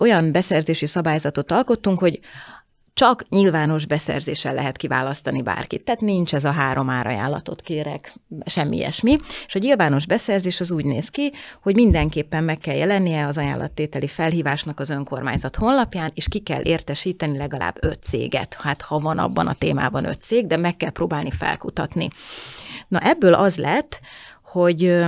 olyan beszerzési szabályzatot alkottunk, hogy csak nyilvános beszerzéssel lehet kiválasztani bárkit. Tehát nincs ez a három árajánlatot kérek, semmi ilyesmi. És a nyilvános beszerzés az úgy néz ki, hogy mindenképpen meg kell jelennie az ajánlattételi felhívásnak az önkormányzat honlapján, és ki kell értesíteni legalább öt céget. Hát ha van abban a témában öt cég, de meg kell próbálni felkutatni. Na ebből az lett, hogy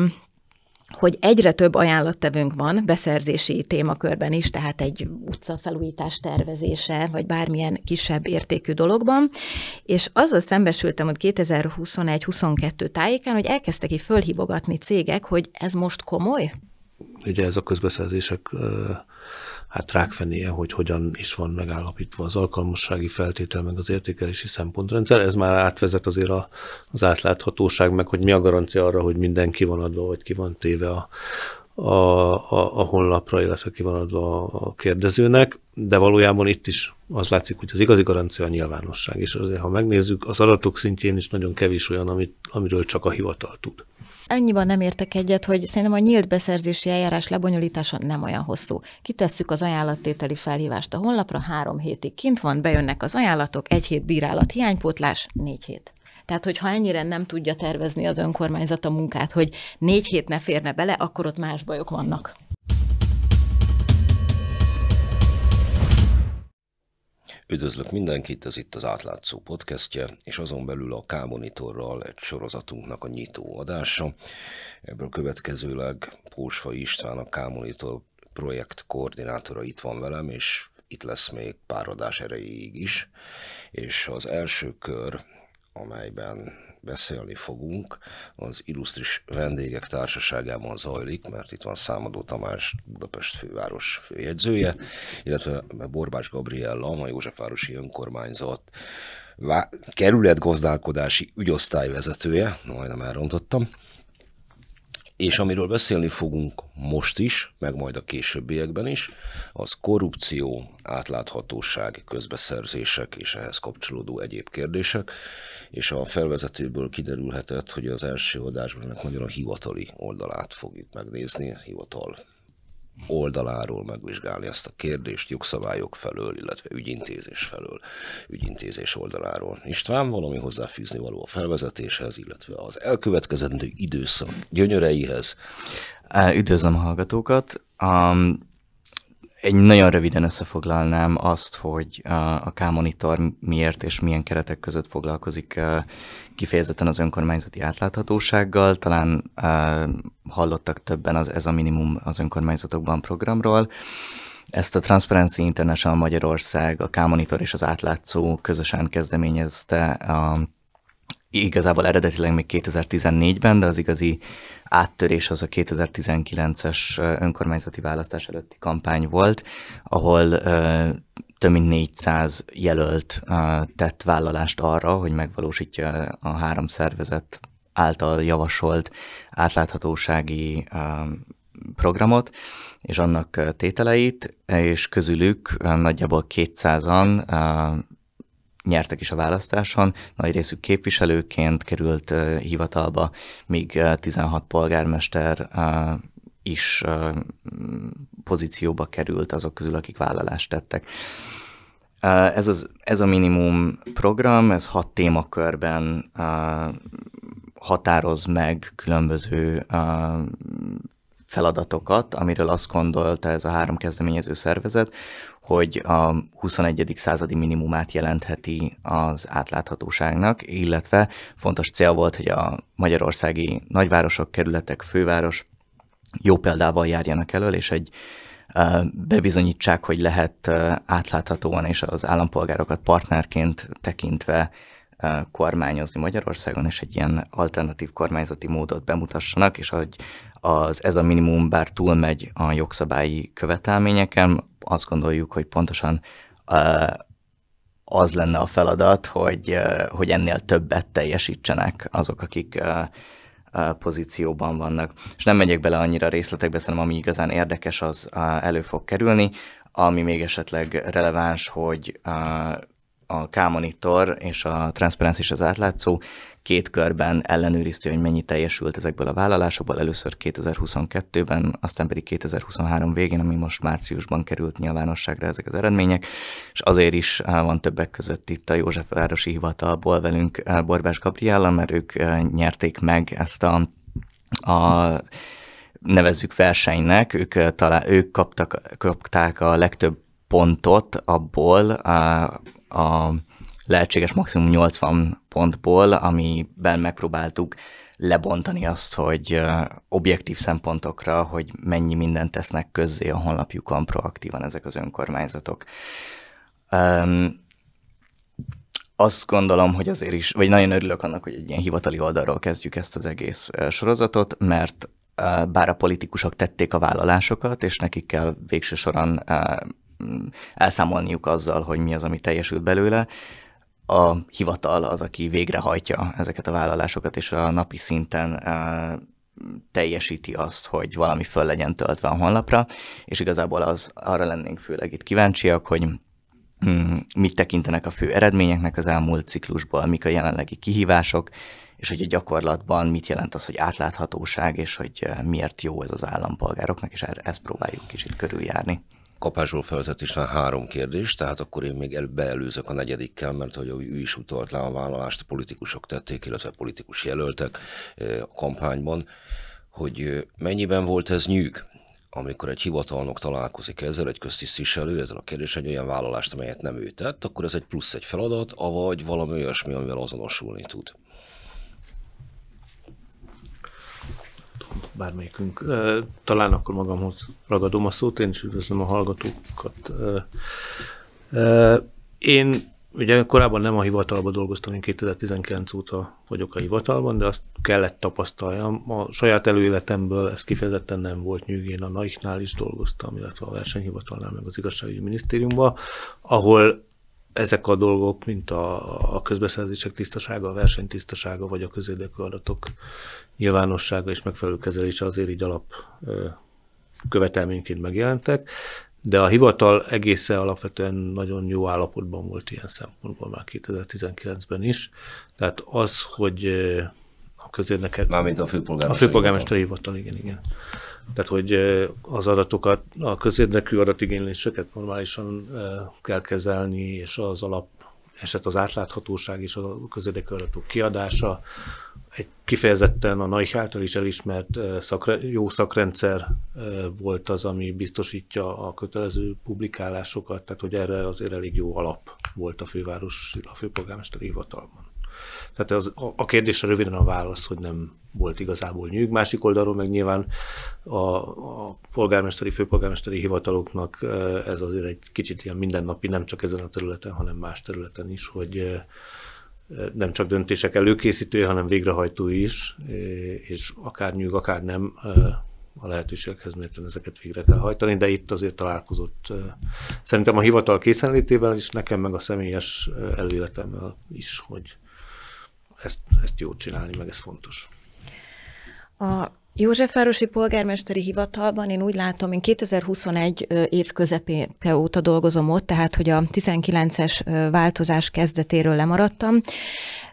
hogy egyre több ajánlattevőnk van beszerzési témakörben is, tehát egy utcafelújítás tervezése, vagy bármilyen kisebb értékű dologban, és azzal szembesültem, hogy 2021-22 tájékán, hogy elkezdtek így fölhívogatni cégek, hogy ez most komoly? Ugye ez a közbeszerzések hát rákfenéje, hogy hogyan is van megállapítva az alkalmassági feltétel, meg az értékelési szempontrendszer. Ez már átvezet azért a, az átláthatóság, meg hogy mi a garancia arra, hogy mindenki van adva, vagy ki van téve a, a, a, a honlapra, illetve ki van adva a kérdezőnek, de valójában itt is az látszik, hogy az igazi garancia a nyilvánosság, és azért, ha megnézzük, az adatok szintjén is nagyon kevés olyan, amit, amiről csak a hivatal tud annyiban nem értek egyet, hogy szerintem a nyílt beszerzési eljárás lebonyolítása nem olyan hosszú. Kitesszük az ajánlattételi felhívást a honlapra, három hétig kint van, bejönnek az ajánlatok, egy hét bírálat, hiánypótlás, négy hét. Tehát, hogyha ennyire nem tudja tervezni az önkormányzat a munkát, hogy négy hét ne férne bele, akkor ott más bajok vannak. Üdvözlök mindenkit, ez itt az Átlátszó podcastje, és azon belül a K-monitorral egy sorozatunknak a nyitó adása. Ebből következőleg Pósfa István, a K-monitor projekt koordinátora itt van velem, és itt lesz még pár adás erejéig is. És az első kör, amelyben beszélni fogunk, az Illusztris Vendégek Társaságában zajlik, mert itt van Számadó Tamás, Budapest főváros főjegyzője, illetve Borbás Gabriella, a Józsefvárosi Önkormányzat kerületgazdálkodási ügyosztály vezetője, majdnem elrontottam, és amiről beszélni fogunk most is, meg majd a későbbiekben is, az korrupció, átláthatóság, közbeszerzések és ehhez kapcsolódó egyéb kérdések, és a felvezetőből kiderülhetett, hogy az első adásban ennek nagyon a hivatali oldalát fogjuk megnézni, hivatal oldaláról megvizsgálni azt a kérdést jogszabályok felől, illetve ügyintézés felől, ügyintézés oldaláról. István, valami hozzáfűzni való a felvezetéshez, illetve az elkövetkezendő időszak gyönyöreihez? Üdvözlöm a hallgatókat! Um, egy nagyon röviden összefoglalnám azt, hogy a K-monitor miért és milyen keretek között foglalkozik kifejezetten az önkormányzati átláthatósággal. Talán hallottak többen az Ez a Minimum az önkormányzatokban programról. Ezt a Transparency International Magyarország, a K-monitor és az átlátszó közösen kezdeményezte a igazából eredetileg még 2014-ben, de az igazi áttörés az a 2019-es önkormányzati választás előtti kampány volt, ahol több mint 400 jelölt tett vállalást arra, hogy megvalósítja a három szervezet által javasolt átláthatósági programot és annak tételeit, és közülük nagyjából 200-an nyertek is a választáson, nagy részük képviselőként került hivatalba, míg 16 polgármester is pozícióba került azok közül, akik vállalást tettek. Ez, az, ez a minimum program, ez hat témakörben határoz meg különböző feladatokat, amiről azt gondolta ez a három kezdeményező szervezet, hogy a 21. századi minimumát jelentheti az átláthatóságnak, illetve fontos cél volt, hogy a magyarországi nagyvárosok, kerületek, főváros jó példával járjanak elől, és egy bebizonyítsák, hogy lehet átláthatóan és az állampolgárokat partnerként tekintve kormányozni Magyarországon, és egy ilyen alternatív kormányzati módot bemutassanak, és ahogy az ez a minimum bár túlmegy a jogszabályi követelményeken, azt gondoljuk, hogy pontosan az lenne a feladat, hogy, hogy ennél többet teljesítsenek azok, akik pozícióban vannak. És nem megyek bele annyira részletekbe, szerintem ami igazán érdekes, az elő fog kerülni. Ami még esetleg releváns, hogy a K-monitor és a Transparency és az átlátszó két körben ellenőrizte, hogy mennyi teljesült ezekből a vállalásokból, először 2022-ben, aztán pedig 2023 végén, ami most márciusban került nyilvánosságra ezek az eredmények, és azért is eh, van többek között itt a Városi Hivatalból velünk eh, Borbás Gabriella, mert ők eh, nyerték meg ezt a, a nevezzük versenynek, ők, talán, ők kaptak, kapták a legtöbb pontot abból a, a lehetséges maximum 80 pontból, amiben megpróbáltuk lebontani azt, hogy objektív szempontokra, hogy mennyi mindent tesznek közzé a honlapjukon proaktívan ezek az önkormányzatok. Um, azt gondolom, hogy azért is, vagy nagyon örülök annak, hogy egy ilyen hivatali oldalról kezdjük ezt az egész sorozatot, mert bár a politikusok tették a vállalásokat, és nekik kell végső soron elszámolniuk azzal, hogy mi az, ami teljesült belőle, a hivatal az, aki végrehajtja ezeket a vállalásokat, és a napi szinten teljesíti azt, hogy valami föl legyen töltve a honlapra, és igazából az arra lennénk főleg itt kíváncsiak, hogy mm, mit tekintenek a fő eredményeknek az elmúlt ciklusból, mik a jelenlegi kihívások, és hogy a gyakorlatban mit jelent az, hogy átláthatóság, és hogy miért jó ez az állampolgároknak, és er-, ezt próbáljuk kicsit körüljárni kapásból feltett István három kérdés, tehát akkor én még el, beelőzök a negyedikkel, mert hogy ő is utalt le a vállalást, a politikusok tették, illetve a politikus jelöltek a kampányban, hogy mennyiben volt ez nyűg, amikor egy hivatalnok találkozik ezzel, egy köztisztviselő ezzel a kérdéssel, egy olyan vállalást, amelyet nem ő tett, akkor ez egy plusz egy feladat, avagy valami olyasmi, amivel azonosulni tud. bármelyikünk. Talán akkor magamhoz ragadom a szót, én is üdvözlöm a hallgatókat. Én ugye korábban nem a hivatalban dolgoztam, én 2019 óta vagyok a hivatalban, de azt kellett tapasztaljam. A saját előéletemből ez kifejezetten nem volt nyűgén, a naiknál is dolgoztam, illetve a versenyhivatalnál, meg az igazságügyi minisztériumban, ahol ezek a dolgok, mint a, a közbeszerzések tisztasága, a verseny tisztasága, vagy a közérdekű adatok nyilvánossága és megfelelő kezelése azért így alap követelményként megjelentek, de a hivatal egészen alapvetően nagyon jó állapotban volt ilyen szempontból már 2019-ben is. Tehát az, hogy a közérdeket... Mármint a főpolgármester. A főpolgármester hivatal, igen, igen. Tehát, hogy az adatokat, a közérdekű adatigényléseket normálisan kell kezelni, és az alap esett az átláthatóság és a közérdekű adatok kiadása, egy kifejezetten a NAIH által is elismert szakre, jó szakrendszer volt az, ami biztosítja a kötelező publikálásokat, tehát hogy erre azért elég jó alap volt a főváros, a főpolgármester hivatalban. Tehát az, a kérdésre röviden a válasz, hogy nem volt igazából nyűg. Másik oldalról meg nyilván a, a polgármesteri, főpolgármesteri hivataloknak ez azért egy kicsit ilyen mindennapi, nem csak ezen a területen, hanem más területen is, hogy nem csak döntések előkészítője, hanem végrehajtó is, és akár nyűg, akár nem, a lehetőségekhez mérten ezeket végre kell hajtani, de itt azért találkozott szerintem a hivatal készenlétével is, nekem meg a személyes előéletemmel is, hogy ezt, ezt jót csinálni, meg ez fontos. A Józsefvárosi polgármesteri hivatalban én úgy látom, én 2021 év közepén óta dolgozom ott, tehát hogy a 19-es változás kezdetéről lemaradtam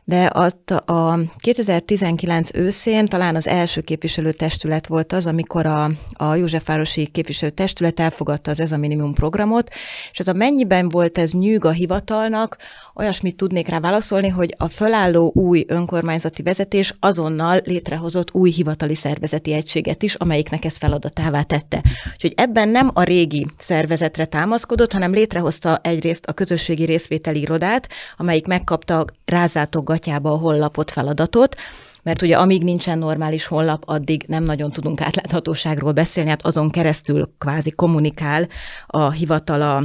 de ott a 2019 őszén talán az első képviselőtestület volt az, amikor a, a Józsefvárosi képviselőtestület elfogadta az Ez a Minimum programot, és ez a mennyiben volt ez nyűg a hivatalnak, olyasmit tudnék rá válaszolni, hogy a fölálló új önkormányzati vezetés azonnal létrehozott új hivatali szervezeti egységet is, amelyiknek ez feladatává tette. Úgyhogy ebben nem a régi szervezetre támaszkodott, hanem létrehozta egyrészt a közösségi részvételi irodát, amelyik megkapta rázátok gatyába a honlapot feladatot, mert ugye amíg nincsen normális honlap, addig nem nagyon tudunk átláthatóságról beszélni, hát azon keresztül kvázi kommunikál a hivatala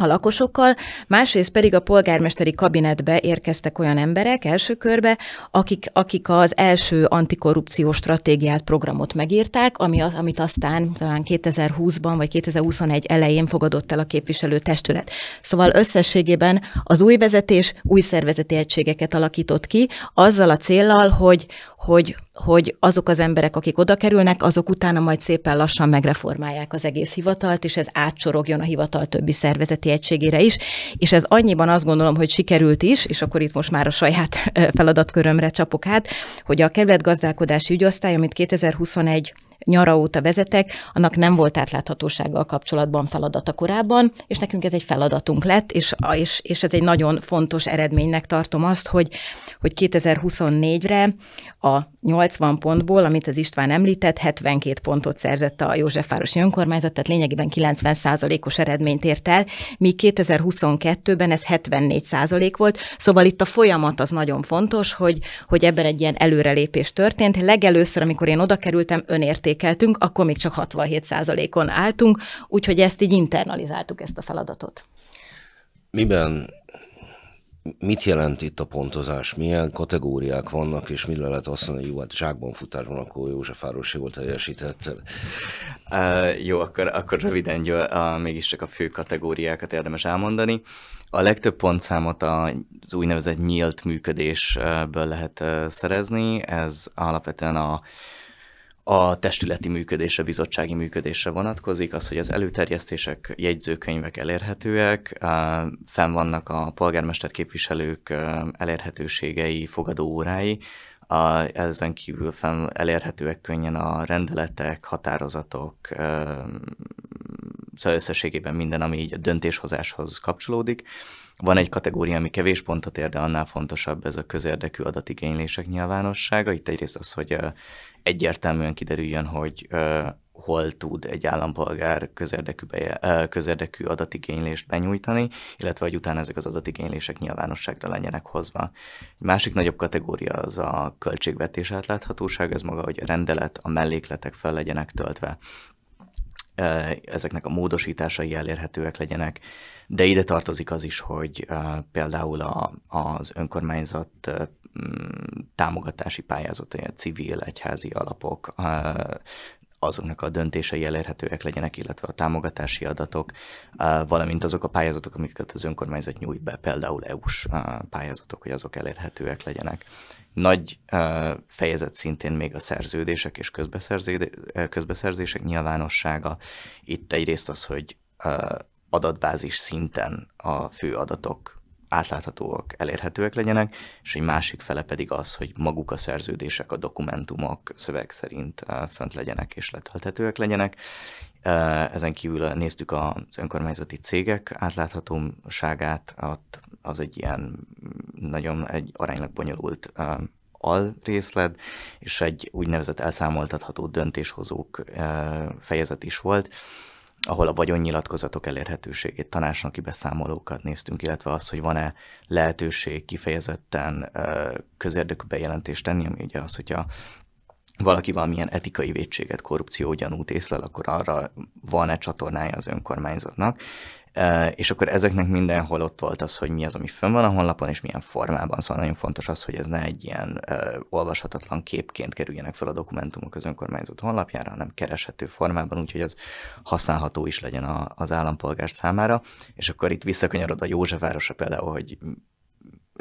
a lakosokkal, másrészt pedig a polgármesteri kabinetbe érkeztek olyan emberek első körbe, akik, akik az első antikorrupciós stratégiát, programot megírták, ami, amit aztán talán 2020-ban vagy 2021 elején fogadott el a képviselő testület. Szóval összességében az új vezetés új szervezeti egységeket alakított ki, azzal a céllal, hogy, hogy hogy azok az emberek, akik oda kerülnek, azok utána majd szépen lassan megreformálják az egész hivatalt, és ez átsorogjon a hivatal többi szervezeti egységére is. És ez annyiban azt gondolom, hogy sikerült is, és akkor itt most már a saját feladatkörömre csapok át, hogy a kerületgazdálkodási ügyosztály, amit 2021 nyara óta vezetek, annak nem volt átláthatósággal kapcsolatban feladata korábban, és nekünk ez egy feladatunk lett, és, és, és ez egy nagyon fontos eredménynek tartom azt, hogy, hogy 2024-re a 80 pontból, amit az István említett, 72 pontot szerzett a Józsefvárosi Önkormányzat, tehát lényegében 90 os eredményt ért el, míg 2022-ben ez 74 százalék volt, szóval itt a folyamat az nagyon fontos, hogy, hogy ebben egy ilyen előrelépés történt. Legelőször, amikor én oda kerültem, önérték értékeltünk, akkor még csak 67%-on álltunk, úgyhogy ezt így internalizáltuk ezt a feladatot. Miben mit jelent itt a pontozás, milyen kategóriák vannak, és mi lehet azt mondani, hogy jó, hát zsákban futás van, akkor Józsefváros jól teljesített. Uh, jó, akkor, akkor röviden gyó, uh, mégiscsak a fő kategóriákat érdemes elmondani. A legtöbb pontszámot az úgynevezett nyílt működésből lehet szerezni, ez alapvetően a a testületi működése, bizottsági működése vonatkozik, az, hogy az előterjesztések, jegyzőkönyvek elérhetőek, fenn vannak a polgármester képviselők elérhetőségei, fogadóórái, ezen kívül fenn elérhetőek könnyen a rendeletek, határozatok, szóval összességében minden, ami így a döntéshozáshoz kapcsolódik, van egy kategória, ami kevés pontot ér, de annál fontosabb ez a közérdekű adatigénylések nyilvánossága. Itt egyrészt az, hogy egyértelműen kiderüljön, hogy hol tud egy állampolgár közérdekű, beje, közérdekű adatigénylést benyújtani, illetve hogy utána ezek az adatigénylések nyilvánosságra legyenek hozva. Egy másik nagyobb kategória az a költségvetés átláthatóság, ez maga, hogy a rendelet, a mellékletek fel legyenek töltve, ezeknek a módosításai elérhetőek legyenek, de ide tartozik az is, hogy például a, az önkormányzat mm, támogatási pályázatai, a civil egyházi alapok, azoknak a döntései elérhetőek legyenek, illetve a támogatási adatok, valamint azok a pályázatok, amiket az önkormányzat nyújt be, például EU-s pályázatok, hogy azok elérhetőek legyenek. Nagy fejezet szintén még a szerződések és közbeszerzések nyilvánossága. Itt egyrészt az, hogy adatbázis szinten a fő adatok átláthatóak, elérhetőek legyenek, és egy másik fele pedig az, hogy maguk a szerződések, a dokumentumok szöveg szerint eh, fönt legyenek és letölthetőek legyenek. Eh, ezen kívül eh, néztük az önkormányzati cégek átláthatóságát, az egy ilyen mm, nagyon egy aránylag bonyolult alrészlet, és egy úgynevezett elszámoltatható döntéshozók fejezet is volt, ahol a vagyonnyilatkozatok elérhetőségét, tanácsnoki beszámolókat néztünk, illetve az, hogy van-e lehetőség kifejezetten közérdekű bejelentést tenni, ami ugye az, hogyha valaki valamilyen etikai védséget, korrupció gyanút észlel, akkor arra van-e csatornája az önkormányzatnak, és akkor ezeknek mindenhol ott volt az, hogy mi az, ami fönn van a honlapon, és milyen formában. Szóval nagyon fontos az, hogy ez ne egy ilyen uh, olvashatatlan képként kerüljenek fel a dokumentumok az önkormányzat honlapjára, hanem kereshető formában, úgyhogy az használható is legyen a, az állampolgár számára. És akkor itt visszakanyarod a Józsefvárosra például, hogy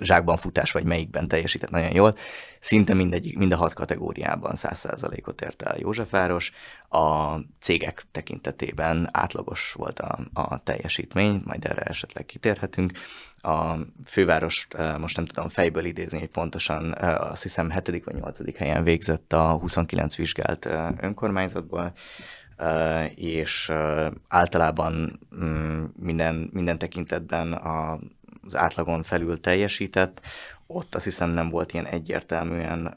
zsákban futás, vagy melyikben teljesített nagyon jól. Szinte mindegyik, mind a hat kategóriában 100%-ot ért el Józsefváros. A cégek tekintetében átlagos volt a, a teljesítmény, majd erre esetleg kitérhetünk. A főváros, e, most nem tudom fejből idézni, hogy pontosan e, azt hiszem 7. vagy 8. helyen végzett a 29 vizsgált e, önkormányzatból, és általában mm, minden, minden tekintetben a az átlagon felül teljesített, ott azt hiszem nem volt ilyen egyértelműen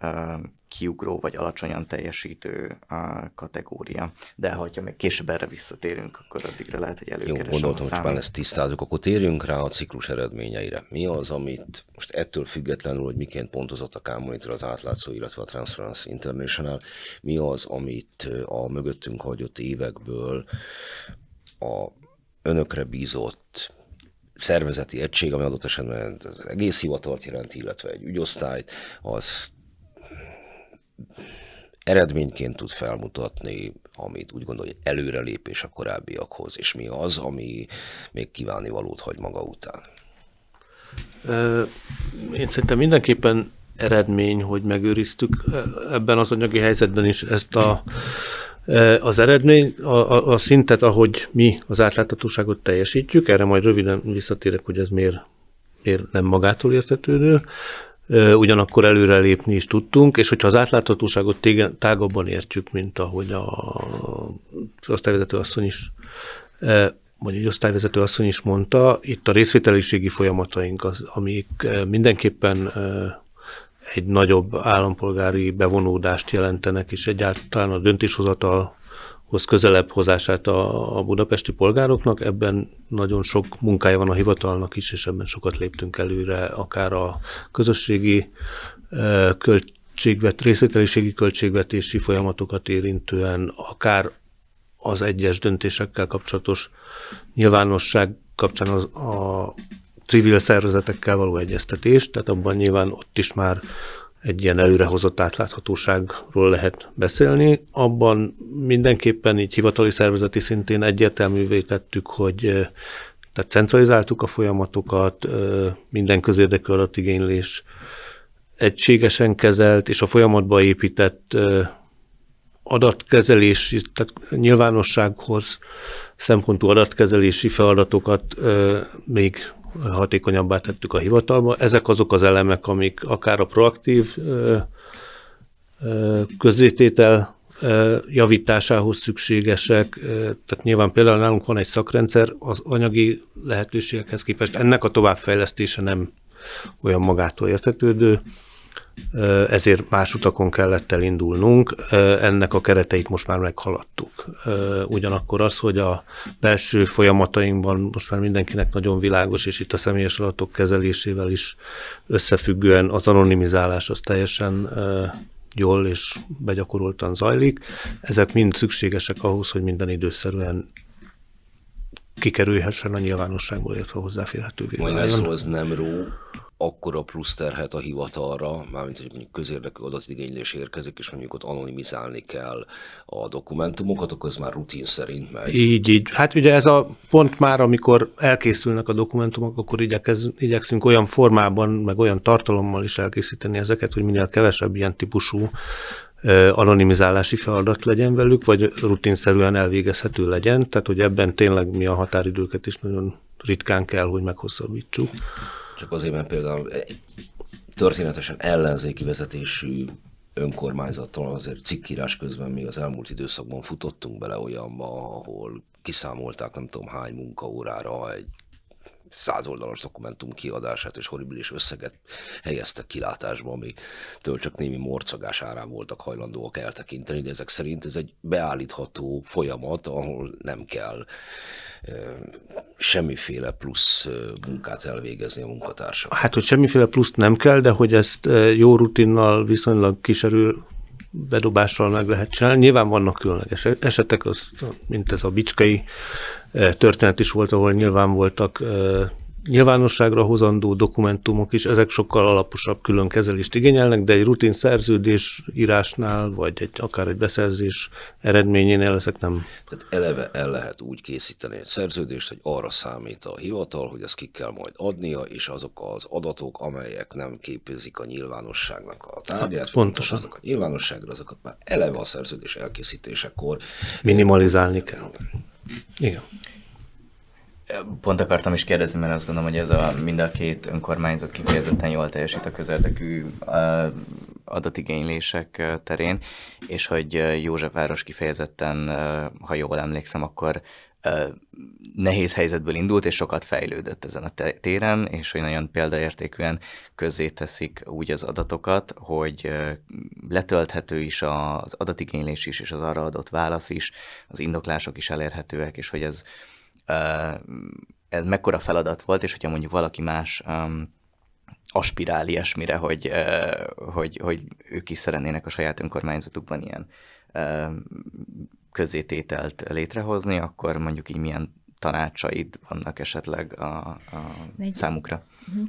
kiugró vagy alacsonyan teljesítő a kategória. De ha még később erre visszatérünk, akkor addigra lehet, hogy előkeresem Jó, gondoltam, hogy már ezt tisztázzuk, akkor térjünk rá a ciklus eredményeire. Mi az, amit most ettől függetlenül, hogy miként pontozott a K-Monitor, az átlátszó, illetve a Transference International, mi az, amit a mögöttünk hagyott évekből a önökre bízott szervezeti egység, ami adott esetben az egész hivatalt jelent, illetve egy ügyosztályt, az eredményként tud felmutatni, amit úgy gondolja, hogy előrelépés a korábbiakhoz, és mi az, ami még kívánni valót hagy maga után. Én szerintem mindenképpen eredmény, hogy megőriztük ebben az anyagi helyzetben is ezt a Eh, az eredmény, a, a szintet, ahogy mi az átláthatóságot teljesítjük, erre majd röviden visszatérek, hogy ez miért, miért nem magától értetődő, eh, ugyanakkor előrelépni is tudtunk, és hogyha az átláthatóságot tágabban értjük, mint ahogy a osztályvezető asszony is eh, vagy egy osztályvezető asszony is mondta, itt a részvételiségi folyamataink, az, amik mindenképpen egy nagyobb állampolgári bevonódást jelentenek, és egyáltalán a döntéshozatalhoz közelebb hozását a, a budapesti polgároknak. Ebben nagyon sok munkája van a hivatalnak is, és ebben sokat léptünk előre, akár a közösségi e, költségvet, részvételiségi költségvetési folyamatokat érintően, akár az egyes döntésekkel kapcsolatos nyilvánosság kapcsán az, a civil szervezetekkel való egyeztetés, tehát abban nyilván ott is már egy ilyen előrehozott átláthatóságról lehet beszélni. Abban mindenképpen így hivatali szervezeti szintén egyértelművé tettük, hogy eh, tehát centralizáltuk a folyamatokat, eh, minden közérdekű adatigénylés egységesen kezelt, és a folyamatba épített eh, adatkezelési, tehát nyilvánossághoz szempontú adatkezelési feladatokat még hatékonyabbá tettük a hivatalba. Ezek azok az elemek, amik akár a proaktív közvététel javításához szükségesek. Tehát nyilván például nálunk van egy szakrendszer, az anyagi lehetőségekhez képest ennek a továbbfejlesztése nem olyan magától értetődő ezért más utakon kellett elindulnunk, ennek a kereteit most már meghaladtuk. Ugyanakkor az, hogy a belső folyamatainkban most már mindenkinek nagyon világos, és itt a személyes adatok kezelésével is összefüggően az anonimizálás az teljesen jól és begyakoroltan zajlik. Ezek mind szükségesek ahhoz, hogy minden időszerűen kikerülhessen a nyilvánosságból, illetve hozzáférhetővé. Majd ez hoz nem ró akkora plusz terhet a hivatalra, mármint hogy mondjuk közérdekű adatigénylés érkezik, és mondjuk ott anonimizálni kell a dokumentumokat, akkor ez már rutin szerint megy. Így, így. Hát ugye ez a pont már, amikor elkészülnek a dokumentumok, akkor igyekez, igyekszünk olyan formában, meg olyan tartalommal is elkészíteni ezeket, hogy minél kevesebb ilyen típusú anonimizálási feladat legyen velük, vagy rutinszerűen elvégezhető legyen, tehát hogy ebben tényleg mi a határidőket is nagyon ritkán kell, hogy meghosszabbítsuk. Csak azért, mert például történetesen ellenzéki vezetésű önkormányzattal azért cikkírás közben mi az elmúlt időszakban futottunk bele olyanba, ahol kiszámolták nem tudom hány munkaórára egy száz oldalas dokumentum kiadását és horribilis összeget helyeztek kilátásba, ami től csak némi morcagás árán voltak hajlandóak eltekinteni, de ezek szerint ez egy beállítható folyamat, ahol nem kell e, semmiféle plusz munkát elvégezni a munkatársak. Hát, hogy semmiféle pluszt nem kell, de hogy ezt jó rutinnal viszonylag kis erő bedobással meg lehet csinálni. Nyilván vannak különleges esetek, az, mint ez a bicskei eh, történet is volt, ahol nyilván voltak eh, nyilvánosságra hozandó dokumentumok is, ezek sokkal alaposabb külön kezelést igényelnek, de egy rutin szerződés írásnál, vagy egy, akár egy beszerzés eredményénél ezek nem. Tehát eleve el lehet úgy készíteni egy szerződést, hogy arra számít a hivatal, hogy ezt ki kell majd adnia, és azok az adatok, amelyek nem képezik a nyilvánosságnak a tárgyát. Hát, pontosan. Azok a nyilvánosságra, azokat már eleve a szerződés elkészítésekor. Minimalizálni kell. Igen. Pont akartam is kérdezni, mert azt gondolom, hogy ez a mind a két önkormányzat kifejezetten jól teljesít a közérdekű adatigénylések terén, és hogy Józsefváros kifejezetten, ha jól emlékszem, akkor nehéz helyzetből indult, és sokat fejlődött ezen a téren, és hogy nagyon példaértékűen közzéteszik úgy az adatokat, hogy letölthető is az adatigénylés is, és az arra adott válasz is, az indoklások is elérhetőek, és hogy ez ez mekkora feladat volt, és hogyha mondjuk valaki más um, aspirál ilyesmire, hogy, uh, hogy, hogy ők is szeretnének a saját önkormányzatukban ilyen uh, közétételt létrehozni, akkor mondjuk így milyen tanácsaid vannak esetleg a, a számukra? Mhm.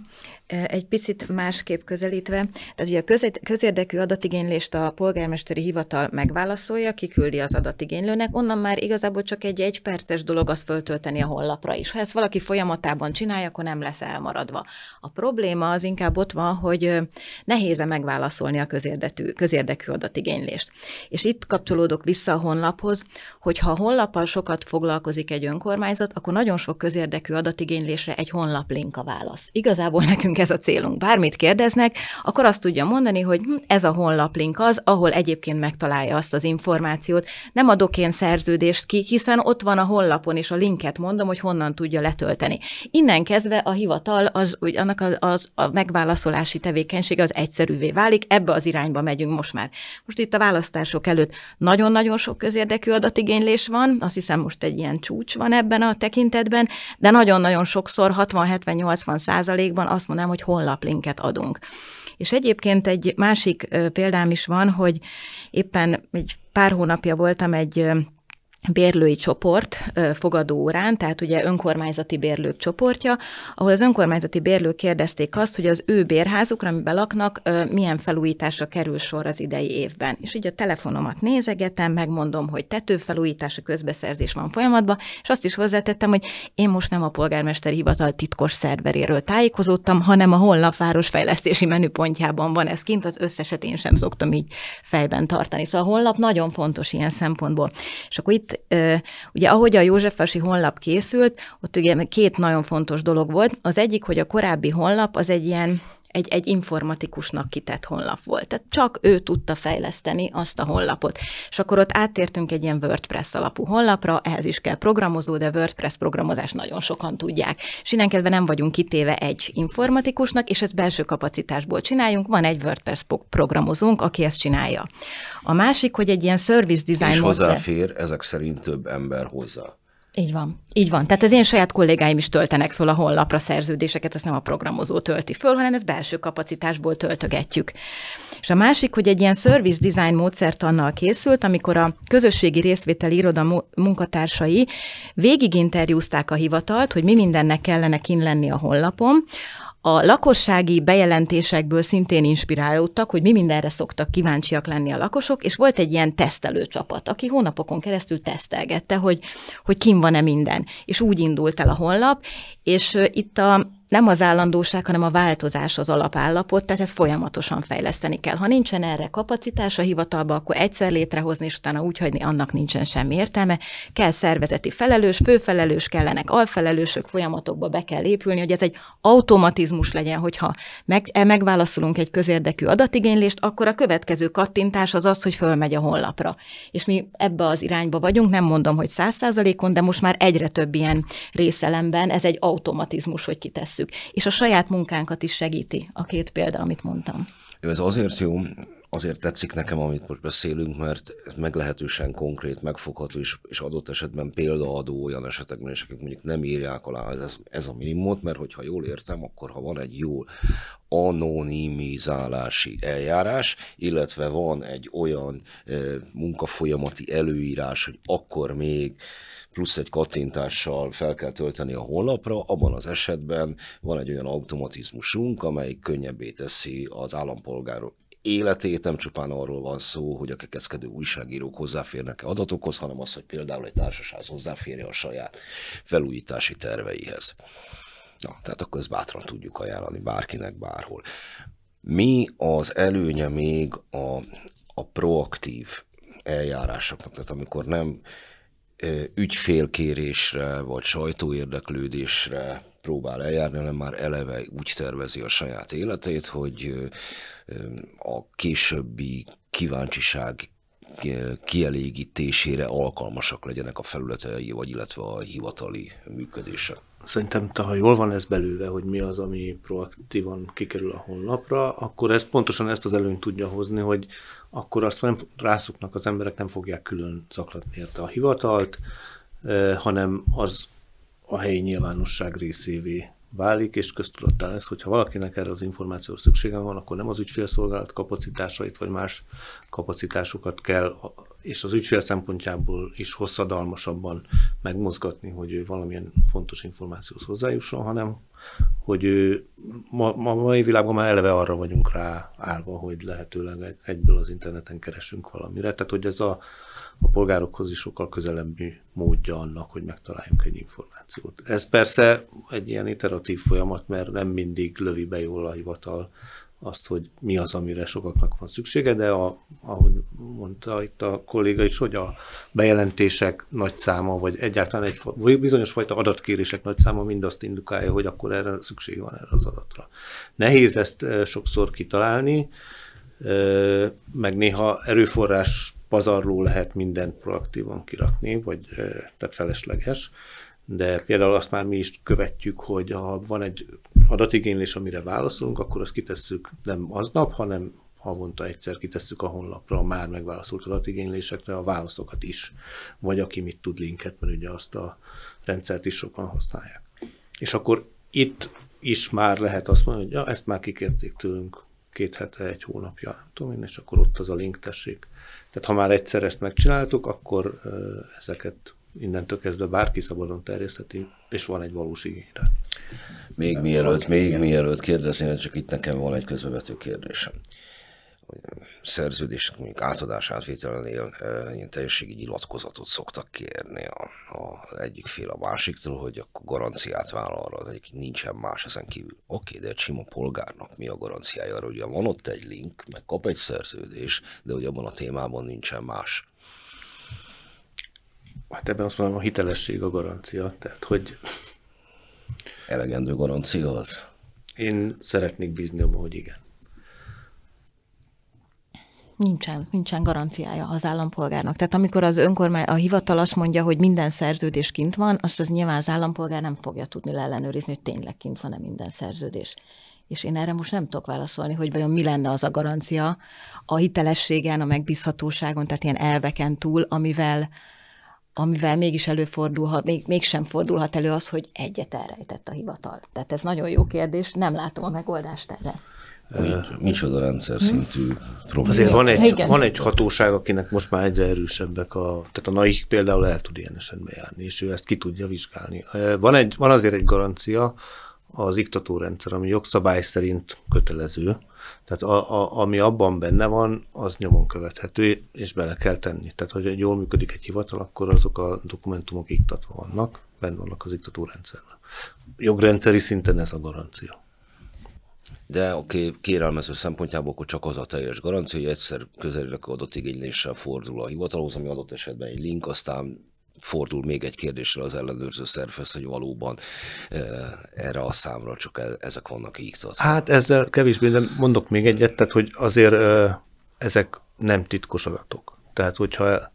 Egy picit másképp közelítve, tehát ugye a közérdekű adatigénylést a polgármesteri hivatal megválaszolja, kiküldi az adatigénylőnek, onnan már igazából csak egy egyperces dolog az föltölteni a honlapra is. Ha ezt valaki folyamatában csinálja, akkor nem lesz elmaradva. A probléma az inkább ott van, hogy nehéz-e megválaszolni a közérdekű, közérdekű adatigénylést. És itt kapcsolódok vissza a honlaphoz, hogy ha a honlappal sokat foglalkozik egy önkormányzat, akkor nagyon sok közérdekű adatigénylésre egy honlap link a válasz Igazából nekünk ez a célunk. Bármit kérdeznek, akkor azt tudja mondani, hogy hm, ez a honlaplink az, ahol egyébként megtalálja azt az információt. Nem adok én szerződést ki, hiszen ott van a honlapon, és a linket mondom, hogy honnan tudja letölteni. Innen kezdve a hivatal, az, úgy annak az, az, a megválaszolási tevékenysége az egyszerűvé válik, ebbe az irányba megyünk most már. Most itt a választások előtt nagyon-nagyon sok közérdekű adatigénylés van, azt hiszem most egy ilyen csúcs van ebben a tekintetben, de nagyon-nagyon sokszor 60-70-80 százalék százalékban azt mondanám, hogy honlaplinket adunk. És egyébként egy másik példám is van, hogy éppen egy pár hónapja voltam egy bérlői csoport fogadó órán, tehát ugye önkormányzati bérlők csoportja, ahol az önkormányzati bérlők kérdezték azt, hogy az ő bérházukra, amiben laknak, milyen felújításra kerül sor az idei évben. És így a telefonomat nézegetem, megmondom, hogy tetőfelújítás, a közbeszerzés van folyamatban, és azt is hozzátettem, hogy én most nem a polgármester hivatal titkos szerveréről tájékozódtam, hanem a honlap városfejlesztési menüpontjában van ez kint, az összeset én sem szoktam így fejben tartani. Szóval a honlap nagyon fontos ilyen szempontból. És akkor itt Hát, ugye ahogy a Józsefvárosi honlap készült, ott ugye két nagyon fontos dolog volt. Az egyik, hogy a korábbi honlap az egy ilyen egy, egy informatikusnak kitett honlap volt. Tehát csak ő tudta fejleszteni azt a honlapot. És akkor ott áttértünk egy ilyen WordPress alapú honlapra, ehhez is kell programozó, de WordPress programozást nagyon sokan tudják. És kezdve nem vagyunk kitéve egy informatikusnak, és ezt belső kapacitásból csináljunk, van egy WordPress programozónk, aki ezt csinálja. A másik, hogy egy ilyen service design... És hozzáfér ezek szerint több ember hozzá. Így van. Így van. Tehát az én saját kollégáim is töltenek föl a honlapra szerződéseket, ezt nem a programozó tölti föl, hanem ezt belső kapacitásból töltögetjük. És a másik, hogy egy ilyen service design annal készült, amikor a közösségi részvételi iroda munkatársai végig interjúzták a hivatalt, hogy mi mindennek kellene kin lenni a honlapon, a lakossági bejelentésekből szintén inspirálódtak, hogy mi mindenre szoktak kíváncsiak lenni a lakosok, és volt egy ilyen tesztelő csapat, aki hónapokon keresztül tesztelgette, hogy, hogy kim van-e minden. És úgy indult el a honlap, és itt a nem az állandóság, hanem a változás az alapállapot, tehát ezt folyamatosan fejleszteni kell. Ha nincsen erre kapacitás a hivatalba, akkor egyszer létrehozni, és utána úgy hagyni, annak nincsen semmi értelme. Kell szervezeti felelős, főfelelős kellenek, alfelelősök, folyamatokba be kell épülni, hogy ez egy automatizmus legyen, hogyha meg, e, megválaszolunk egy közérdekű adatigénylést, akkor a következő kattintás az az, hogy fölmegy a honlapra. És mi ebbe az irányba vagyunk, nem mondom, hogy száz százalékon, de most már egyre több ilyen részelemben ez egy automatizmus, hogy kitesz tesszük. És a saját munkánkat is segíti a két példa, amit mondtam. Jó, ez azért jó, azért tetszik nekem, amit most beszélünk, mert ez meglehetősen konkrét, megfogható, és, és adott esetben példaadó olyan esetekben és akik mondjuk nem írják alá ez, ez a minimumot, mert hogyha jól értem, akkor ha van egy jó anonimizálási eljárás, illetve van egy olyan e, munkafolyamati előírás, hogy akkor még plusz egy kattintással fel kell tölteni a honlapra, abban az esetben van egy olyan automatizmusunk, amely könnyebbé teszi az állampolgárok életét, nem csupán arról van szó, hogy a kekezkedő újságírók hozzáférnek-e adatokhoz, hanem az, hogy például egy társaság hozzáférje a saját felújítási terveihez. Na, tehát akkor ezt bátran tudjuk ajánlani bárkinek bárhol. Mi az előnye még a, a proaktív eljárásoknak, tehát amikor nem ügyfélkérésre vagy sajtóérdeklődésre próbál eljárni, hanem már eleve úgy tervezi a saját életét, hogy a későbbi kíváncsiság kielégítésére alkalmasak legyenek a felületei, vagy illetve a hivatali működése. Szerintem, ha jól van ez belőve, hogy mi az, ami proaktívan kikerül a honlapra, akkor ez pontosan ezt az előnyt tudja hozni, hogy akkor azt nem rászoknak az emberek, nem fogják külön zaklatni érte a hivatalt, hanem az a helyi nyilvánosság részévé válik, és köztudattá lesz, hogyha valakinek erre az információ szüksége van, akkor nem az ügyfélszolgálat kapacitásait, vagy más kapacitásokat kell, és az ügyfél szempontjából is hosszadalmasabban megmozgatni, hogy valamilyen fontos információhoz hozzájusson, hanem hogy ő, ma, ma mai világban már eleve arra vagyunk rá állva, hogy lehetőleg egyből az interneten keresünk valamire. Tehát, hogy ez a, a polgárokhoz is sokkal közelebbi módja annak, hogy megtaláljunk egy információt. Ez persze egy ilyen iteratív folyamat, mert nem mindig lövi be jól a hivatal azt, hogy mi az, amire sokaknak van szüksége, de a, ahogy mondta itt a kolléga is, hogy a bejelentések nagy száma, vagy egyáltalán egy vagy bizonyos fajta adatkérések nagy száma mind azt indukálja, hogy akkor erre szükség van erre az adatra. Nehéz ezt sokszor kitalálni, meg néha erőforrás pazarló lehet mindent proaktívan kirakni, vagy tehát felesleges de például azt már mi is követjük, hogy ha van egy adatigénylés, amire válaszolunk, akkor azt kitesszük nem aznap, hanem havonta egyszer kitesszük a honlapra a már megválaszolt adatigénylésekre a válaszokat is, vagy aki mit tud linket, mert ugye azt a rendszert is sokan használják. És akkor itt is már lehet azt mondani, hogy ja, ezt már kikérték tőlünk két hete, egy hónapja, nem tudom én, és akkor ott az a link tessék. Tehát ha már egyszer ezt megcsináltuk, akkor ezeket innentől kezdve bárki szabadon terjesztheti, és van egy valós igényre. Még Nem mielőtt, még igen. mielőtt kérdezni, mert csak itt nekem van egy közbevető kérdésem. Szerződés, mondjuk átadás átvételenél ilyen teljességi nyilatkozatot szoktak kérni a, a egyik fél a másiktól, hogy akkor garanciát vállal arra, hogy nincsen más ezen kívül. Oké, de egy sima polgárnak mi a garanciája arra? Ugye van ott egy link, meg kap egy szerződés, de ugye abban a témában nincsen más Hát ebben azt mondom, a hitelesség a garancia, tehát hogy... Elegendő garancia az. Én szeretnék bízni abban, hogy igen. Nincsen, nincsen garanciája az állampolgárnak. Tehát amikor az önkormány, a hivatal azt mondja, hogy minden szerződés kint van, azt az nyilván az állampolgár nem fogja tudni leellenőrizni hogy tényleg kint van-e minden szerződés. És én erre most nem tudok válaszolni, hogy vajon mi lenne az a garancia a hitelességen, a megbízhatóságon, tehát ilyen elveken túl, amivel amivel mégis előfordulhat, még, mégsem fordulhat elő az, hogy egyet elrejtett a hivatal. Tehát ez nagyon jó kérdés, nem látom a megoldást erre. Ez e, micsoda rendszer hm? szintű hmm. probléma. Azért van egy, van egy hatóság, akinek most már egyre erősebbek a... Tehát a NAIK például el tud ilyen esetben járni, és ő ezt ki tudja vizsgálni. Van, egy, van azért egy garancia, az iktatórendszer, ami jogszabály szerint kötelező, tehát a, a, ami abban benne van, az nyomon követhető, és bele kell tenni. Tehát, hogy jól működik egy hivatal, akkor azok a dokumentumok iktatva vannak, benne vannak az iktatórendszerben. Jogrendszeri szinten ez a garancia. De oké, okay, kérelmező szempontjából akkor csak az a teljes garancia, hogy egyszer közelülök adott igényléssel fordul a hivatalhoz, ami adott esetben egy link, aztán fordul még egy kérdésre az ellenőrző szervez, hogy valóban erre a számra csak e-, ezek vannak iktatva. Hát ezzel kevésbé, de mondok még egyet, tehát hogy azért ezek nem titkos adatok. Tehát hogyha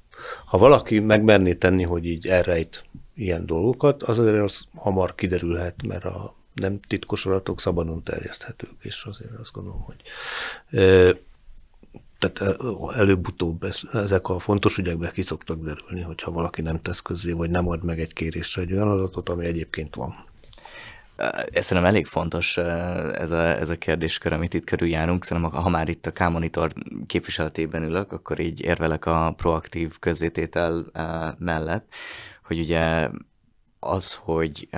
ha valaki megmerné tenni, hogy így elrejt ilyen dolgokat, az azért az hamar kiderülhet, mert a nem titkos adatok szabadon terjeszthetők, és azért azt gondolom, hogy tehát előbb-utóbb ezek a fontos ügyekbe ki szoktak derülni, hogyha valaki nem tesz közé, vagy nem ad meg egy kérésre egy olyan adatot, ami egyébként van. Ez szerintem elég fontos ez a, ez a kérdéskör, amit itt járunk. Szerintem ha már itt a K-monitor képviseletében ülök, akkor így érvelek a proaktív közzététel mellett, hogy ugye az, hogy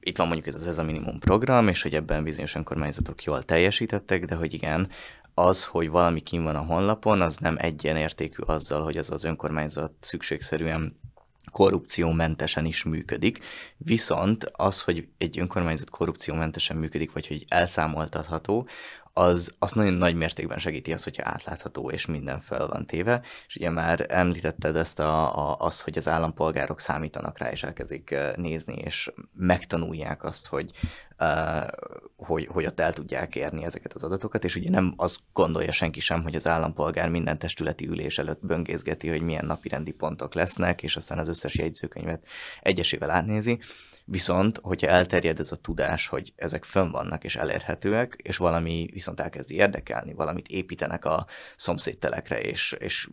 itt van mondjuk ez az ez a minimum program, és hogy ebben bizonyos önkormányzatok jól teljesítettek, de hogy igen, az, hogy valami kim van a honlapon, az nem egyenértékű azzal, hogy ez az önkormányzat szükségszerűen korrupciómentesen is működik, Viszont az, hogy egy önkormányzat korrupciómentesen működik, vagy hogy elszámoltatható, az, az nagyon nagy mértékben segíti az, hogyha átlátható és minden fel van téve. És ugye már említetted ezt a, a, az, hogy az állampolgárok számítanak rá, és elkezdik nézni, és megtanulják azt, hogy, uh, hogy, hogy ott el tudják érni ezeket az adatokat, és ugye nem azt gondolja senki sem, hogy az állampolgár minden testületi ülés előtt böngészgeti, hogy milyen napirendi pontok lesznek, és aztán az összes jegyzőkönyvet egyesével átnézi, Viszont, hogyha elterjed ez a tudás, hogy ezek fönn vannak és elérhetőek, és valami viszont elkezdi érdekelni, valamit építenek a szomszédtelekre, és, és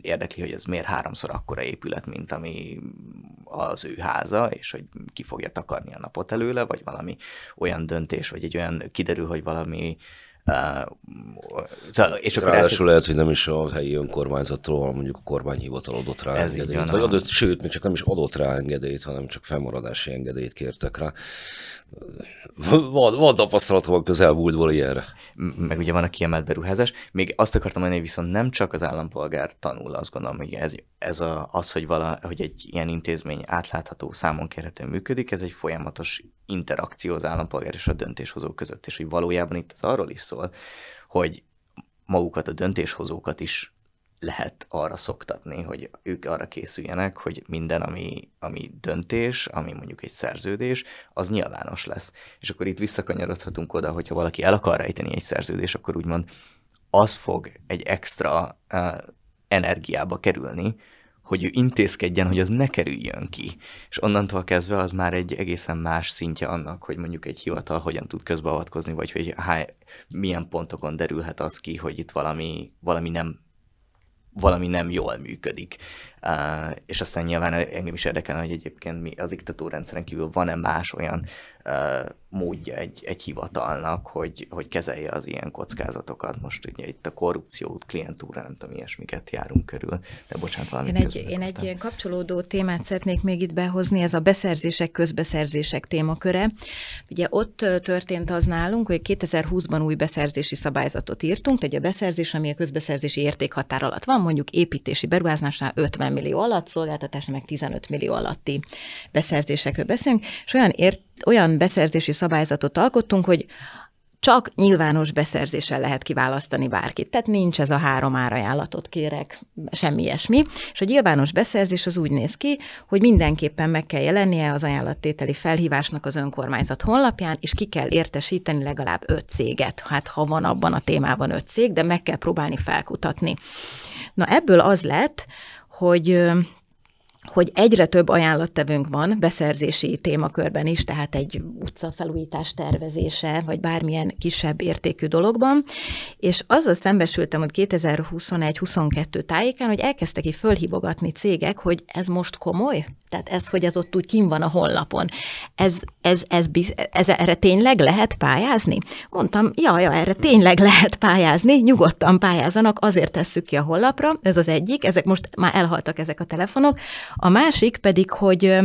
érdekli, hogy ez miért háromszor akkora épület, mint ami az ő háza, és hogy ki fogja takarni a napot előle, vagy valami olyan döntés, vagy egy olyan kiderül, hogy valami Uh, szóval, és akkor Ráadásul elkezd... lehet, hogy nem is a helyi önkormányzatról, hanem mondjuk a kormányhivatal adott rá Ez engedélyt, vagy adott, sőt, még csak nem is adott rá engedélyt, hanem csak felmaradási engedélyt kértek rá. Van, van tapasztalatom a közelmúltból ilyenre. Meg ugye van a kiemelt beruházás. Még azt akartam mondani, hogy viszont nem csak az állampolgár tanul, azt gondolom, hogy ez ez a, az, hogy, vala, hogy egy ilyen intézmény átlátható, számon kérhető működik, ez egy folyamatos interakció az állampolgár és a döntéshozó között, és hogy valójában itt az arról is szól, hogy magukat a döntéshozókat is lehet arra szoktatni, hogy ők arra készüljenek, hogy minden, ami, ami döntés, ami mondjuk egy szerződés, az nyilvános lesz. És akkor itt visszakanyarodhatunk oda, hogyha valaki el akar rejteni egy szerződés, akkor úgymond az fog egy extra uh, energiába kerülni, hogy ő intézkedjen, hogy az ne kerüljön ki. És onnantól kezdve az már egy egészen más szintje annak, hogy mondjuk egy hivatal hogyan tud közbeavatkozni, vagy hogy há, milyen pontokon derülhet az ki, hogy itt valami, valami nem valami nem jól működik. Uh, és aztán nyilván engem is érdekel, hogy egyébként mi az iktatórendszeren kívül van-e más olyan uh, módja egy, egy hivatalnak, hogy, hogy kezelje az ilyen kockázatokat. Most ugye itt a korrupció, klientúra, nem tudom, ilyesmiket járunk körül. De bocsánat, valami Én egy, én egy ilyen kapcsolódó témát szeretnék még itt behozni, ez a beszerzések, közbeszerzések témaköre. Ugye ott történt az nálunk, hogy 2020-ban új beszerzési szabályzatot írtunk, egy a beszerzés, ami a közbeszerzési értékhatár alatt van, mondjuk építési beruházásnál 50 50 millió alatt, szolgáltatásnál meg 15 millió alatti beszerzésekről beszélünk, és olyan, ért, olyan beszerzési szabályzatot alkottunk, hogy csak nyilvános beszerzéssel lehet kiválasztani bárkit. Tehát nincs ez a három árajánlatot kérek, semmi ilyesmi. És a nyilvános beszerzés az úgy néz ki, hogy mindenképpen meg kell jelennie az ajánlattételi felhívásnak az önkormányzat honlapján, és ki kell értesíteni legalább öt céget. Hát ha van abban a témában öt cég, de meg kell próbálni felkutatni. Na ebből az lett, hogy hogy egyre több ajánlattevünk van beszerzési témakörben is, tehát egy felújítás tervezése, vagy bármilyen kisebb értékű dologban, és azzal szembesültem, hogy 2021-22 tájékán, hogy elkezdtek így fölhívogatni cégek, hogy ez most komoly? Tehát ez, hogy ez ott úgy kim van a honlapon. Ez, ez, ez, ez, ez erre tényleg lehet pályázni? Mondtam, ja, ja, erre tényleg lehet pályázni, nyugodtan pályázanak, azért tesszük ki a honlapra, ez az egyik, ezek most már elhaltak ezek a telefonok. A másik pedig, hogy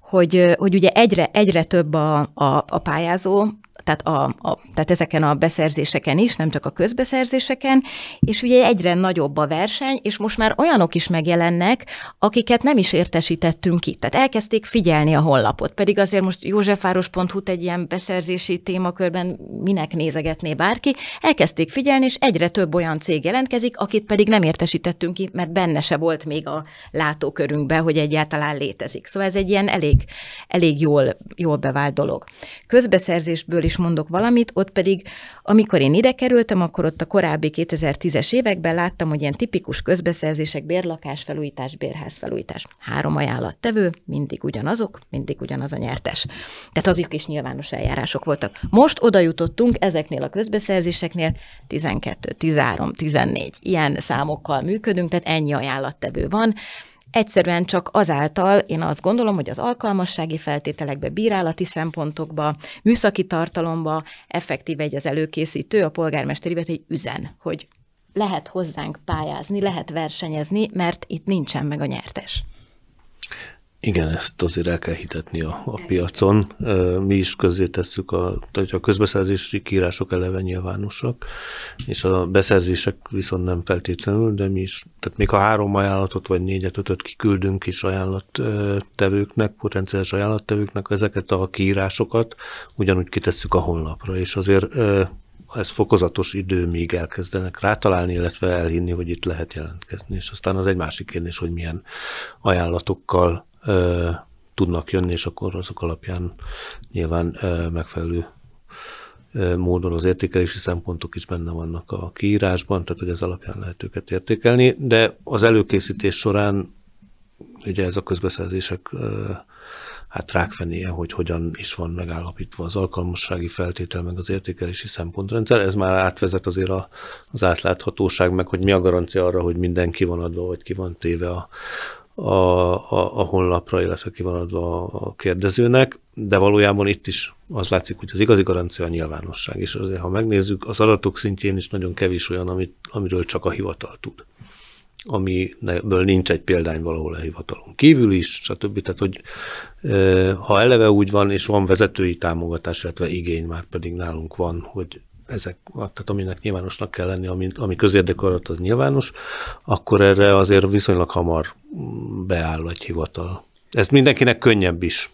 hogy, hogy ugye egyre, egyre több a, a, a pályázó, tehát, a, a, tehát ezeken a beszerzéseken is, nem csak a közbeszerzéseken, és ugye egyre nagyobb a verseny, és most már olyanok is megjelennek, akiket nem is értesítettünk ki. Tehát elkezdték figyelni a honlapot, pedig azért most józsefvároshu egy ilyen beszerzési témakörben minek nézegetné bárki, elkezdték figyelni, és egyre több olyan cég jelentkezik, akit pedig nem értesítettünk ki, mert benne se volt még a látókörünkbe, hogy egyáltalán létezik. Szóval ez egy ilyen elég, elég jól, jól bevált dolog. Közbeszerzésből is is mondok valamit, ott pedig, amikor én ide kerültem, akkor ott a korábbi 2010-es években láttam, hogy ilyen tipikus közbeszerzések, bérlakás, felújítás, bérház, felújítás. Három ajánlat tevő, mindig ugyanazok, mindig ugyanaz a nyertes. Tehát azok is nyilvános eljárások voltak. Most oda jutottunk ezeknél a közbeszerzéseknél 12, 13, 14 ilyen számokkal működünk, tehát ennyi ajánlattevő van. Egyszerűen csak azáltal én azt gondolom, hogy az alkalmassági feltételekbe, bírálati szempontokba, műszaki tartalomba effektív egy az előkészítő, a polgármester egy üzen, hogy lehet hozzánk pályázni, lehet versenyezni, mert itt nincsen meg a nyertes. Igen, ezt azért el kell hitetni a, a piacon. Mi is közé tesszük, a, a közbeszerzési kiírások eleve nyilvánosak, és a beszerzések viszont nem feltétlenül, de mi is, tehát még a három ajánlatot vagy négyet, ötöt kiküldünk is ajánlattevőknek, potenciális ajánlattevőknek, ezeket a kiírásokat ugyanúgy kitesszük a honlapra, és azért ez fokozatos idő, míg elkezdenek rátalálni, illetve elhinni, hogy itt lehet jelentkezni. És aztán az egy másik kérdés, hogy milyen ajánlatokkal ö, tudnak jönni, és akkor azok alapján nyilván ö, megfelelő ö, módon az értékelési szempontok is benne vannak a kiírásban, tehát hogy ez alapján lehet őket értékelni, de az előkészítés során ugye ez a közbeszerzések ö, hát rákfenéje, hogy hogyan is van megállapítva az alkalmassági feltétel, meg az értékelési szempontrendszer. Ez már átvezet azért a, az átláthatóság, meg hogy mi a garancia arra, hogy mindenki van adva, vagy ki van téve a, a, a, a honlapra, illetve ki van adva a kérdezőnek, de valójában itt is az látszik, hogy az igazi garancia a nyilvánosság, és azért, ha megnézzük, az adatok szintjén is nagyon kevés olyan, amit, amiről csak a hivatal tud amiből nincs egy példány valahol a hivatalon kívül is, stb. Tehát, hogy ha eleve úgy van, és van vezetői támogatás, illetve igény már pedig nálunk van, hogy ezek, tehát aminek nyilvánosnak kell lenni, ami, ami közérdek alatt, az nyilvános, akkor erre azért viszonylag hamar beáll egy hivatal. Ez mindenkinek könnyebb is,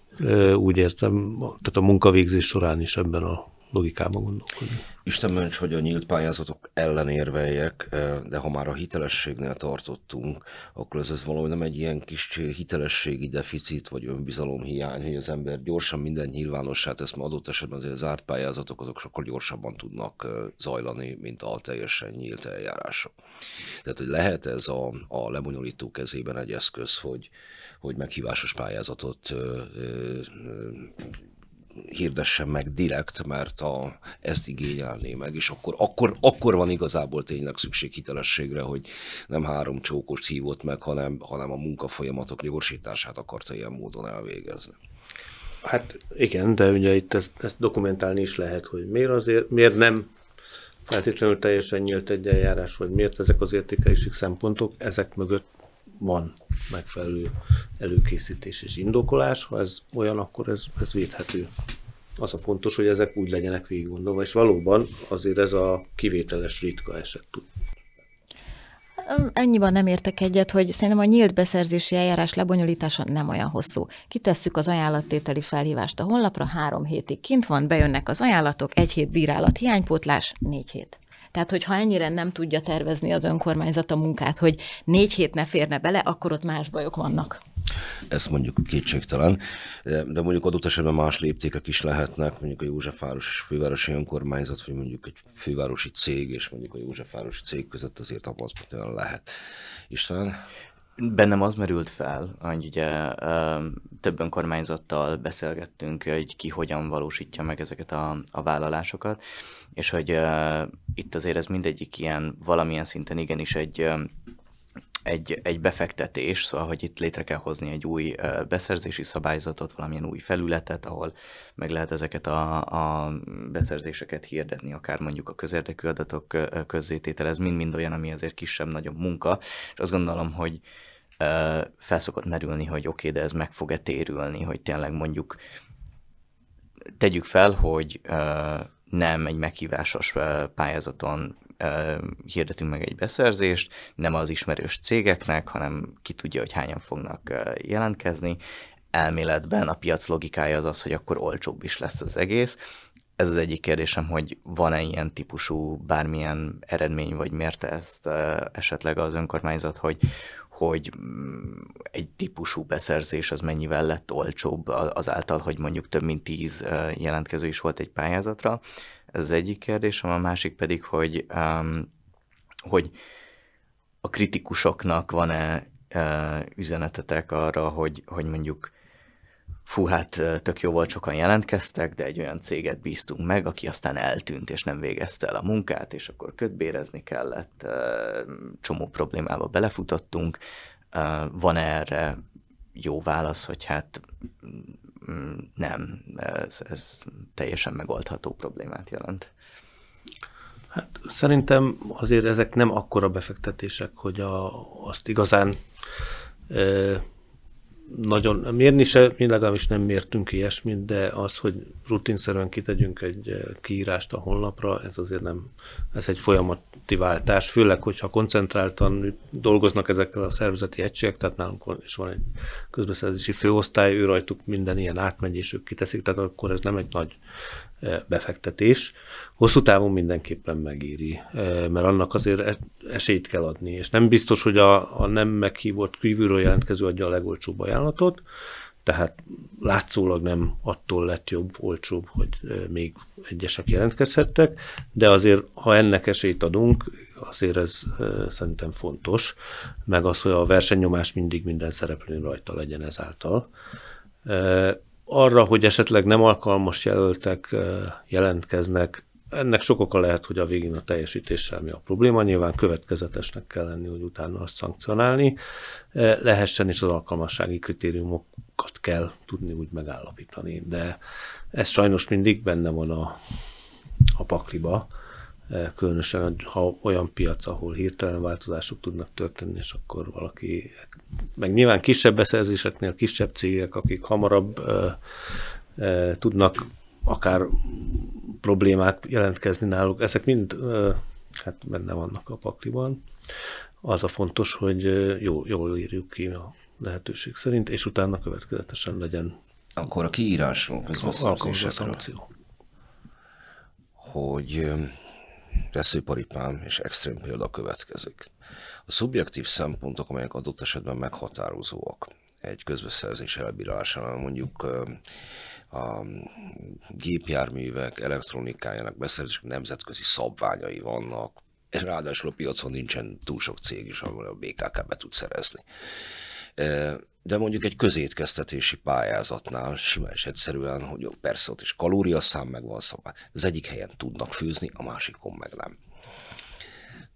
úgy értem, tehát a munkavégzés során is ebben a logikába gondolkodni. Isten ments, hogy a nyílt pályázatok ellen érveljek, eh, de ha már a hitelességnél tartottunk, akkor ez, ez valami nem egy ilyen kis hitelességi deficit vagy önbizalom hiány, hogy az ember gyorsan minden nyilvánossá tesz, mert adott esetben azért az zárt pályázatok azok sokkal gyorsabban tudnak eh, zajlani, mint a teljesen nyílt eljárások. Tehát, hogy lehet ez a, a lebonyolító kezében egy eszköz, hogy, hogy meghívásos pályázatot ö, eh, ö, hirdessen meg direkt, mert a, ezt igényelné meg, és akkor, akkor, akkor van igazából tényleg szükség hitelességre, hogy nem három csókost hívott meg, hanem, hanem a munkafolyamatok gyorsítását akarta ilyen módon elvégezni. Hát igen, de ugye itt ezt, ezt dokumentálni is lehet, hogy miért, azért, miért nem feltétlenül teljesen nyílt egy eljárás, vagy miért ezek az értékelési szempontok, ezek mögött van megfelelő előkészítés és indokolás, ha ez olyan, akkor ez, ez védhető. Az a fontos, hogy ezek úgy legyenek végig és valóban azért ez a kivételes ritka eset tud Ennyiben nem értek egyet, hogy szerintem a nyílt beszerzési eljárás lebonyolítása nem olyan hosszú. Kitesszük az ajánlattételi felhívást a honlapra, három hétig kint van, bejönnek az ajánlatok, egy hét bírálat, hiánypótlás, négy hét. Tehát, hogyha ennyire nem tudja tervezni az önkormányzat a munkát, hogy négy hét ne férne bele, akkor ott más bajok vannak. Ezt mondjuk kétségtelen, de mondjuk adott esetben más léptékek is lehetnek, mondjuk a Józsefváros fővárosi önkormányzat, vagy mondjuk egy fővárosi cég, és mondjuk a Józsefvárosi cég között azért tapasztalatlan lehet. István? Bennem az merült fel, hogy ugye több önkormányzattal beszélgettünk, hogy ki hogyan valósítja meg ezeket a, a vállalásokat, és hogy uh, itt azért ez mindegyik ilyen valamilyen szinten igenis egy, egy, egy befektetés, szóval hogy itt létre kell hozni egy új eh, beszerzési szabályzatot, valamilyen új felületet, ahol meg lehet ezeket a, a beszerzéseket hirdetni, akár mondjuk a közérdekű adatok eh, közzététel, ez mind-mind olyan, ami azért kisebb-nagyobb munka, és azt gondolom, hogy felszokott merülni, hogy oké, okay, de ez meg fog-e térülni, hogy tényleg mondjuk tegyük fel, hogy nem egy meghívásos pályázaton hirdetünk meg egy beszerzést, nem az ismerős cégeknek, hanem ki tudja, hogy hányan fognak jelentkezni. Elméletben a piac logikája az az, hogy akkor olcsóbb is lesz az egész. Ez az egyik kérdésem, hogy van-e ilyen típusú bármilyen eredmény, vagy miért ezt esetleg az önkormányzat, hogy hogy mm, egy típusú beszerzés az mennyivel lett olcsóbb azáltal, hogy mondjuk több mint tíz jelentkező is volt egy pályázatra. Ez az egyik kérdésem, a másik pedig, hogy, hogy a kritikusoknak van-e üzenetetek arra, hogy, hogy mondjuk fú, hát tök jó volt, sokan jelentkeztek, de egy olyan céget bíztunk meg, aki aztán eltűnt, és nem végezte el a munkát, és akkor kötbérezni kellett, csomó problémába belefutottunk. Van erre jó válasz, hogy hát mm, mm, nem, ez, ez teljesen megoldható problémát jelent. Hát szerintem azért ezek nem akkora befektetések, hogy a, azt igazán nagyon mérni se, mi legalábbis nem mértünk ilyesmit, de az, hogy rutinszerűen kitegyünk egy eh, kiírást a honlapra, ez azért nem, ez egy folyamati váltás, főleg, hogyha koncentráltan dolgoznak ezekkel a szervezeti egységek, tehát nálunk is van egy közbeszerzési főosztály, ő rajtuk minden ilyen átmegy, és ők kiteszik, tehát akkor ez nem egy nagy befektetés. Hosszú távon mindenképpen megéri, mert annak azért esélyt kell adni, és nem biztos, hogy a, a nem meghívott kívülről jelentkező adja a legolcsóbb ajánlatot, tehát látszólag nem attól lett jobb, olcsóbb, hogy még egyesek jelentkezhettek, de azért, ha ennek esélyt adunk, azért ez szerintem fontos, meg az, hogy a versenynyomás mindig minden szereplőn rajta legyen ezáltal arra, hogy esetleg nem alkalmas jelöltek jelentkeznek, ennek sok oka lehet, hogy a végén a teljesítéssel mi a probléma. Nyilván következetesnek kell lenni, hogy utána azt szankcionálni lehessen, és az alkalmassági kritériumokat kell tudni úgy megállapítani. De ez sajnos mindig benne van a, a pakliba, különösen ha olyan piac, ahol hirtelen változások tudnak történni, és akkor valaki meg nyilván kisebb beszerzéseknél kisebb cégek, akik hamarabb ö, ö, tudnak akár problémák jelentkezni náluk, ezek mind ö, hát benne vannak a pakliban. Az a fontos, hogy jó, jól írjuk ki a lehetőség szerint, és utána következetesen legyen. Akkor a kiírásunk, az a szankció. Hogy veszőparipám és extrém példa következik. A szubjektív szempontok, amelyek adott esetben meghatározóak egy közbeszerzés elbírálásánál, mondjuk a gépjárművek elektronikájának beszerzések nemzetközi szabványai vannak, ráadásul a piacon nincsen túl sok cég is, amivel a BKK be tud szerezni de mondjuk egy közétkeztetési pályázatnál simán és egyszerűen, hogy persze ott is kalóriaszám meg van szabály. Az egyik helyen tudnak főzni, a másikon meg nem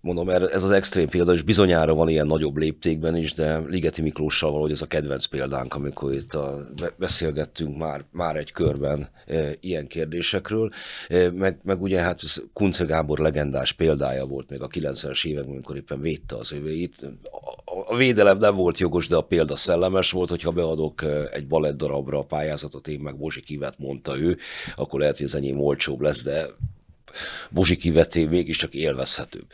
mondom, ez az extrém példa, és bizonyára van ilyen nagyobb léptékben is, de Ligeti Miklóssal valahogy ez a kedvenc példánk, amikor itt a, beszélgettünk már, már egy körben e, ilyen kérdésekről, e, meg, meg ugye hát ez Kunce Gábor legendás példája volt még a 90-es években, amikor éppen védte az övéit. A, a védelem nem volt jogos, de a példa szellemes volt, hogyha beadok e, egy balett darabra a pályázatot, én meg Bozsi Kivet mondta ő, akkor lehet, hogy az enyém olcsóbb lesz, de Bozsi kiveté mégiscsak élvezhetőbb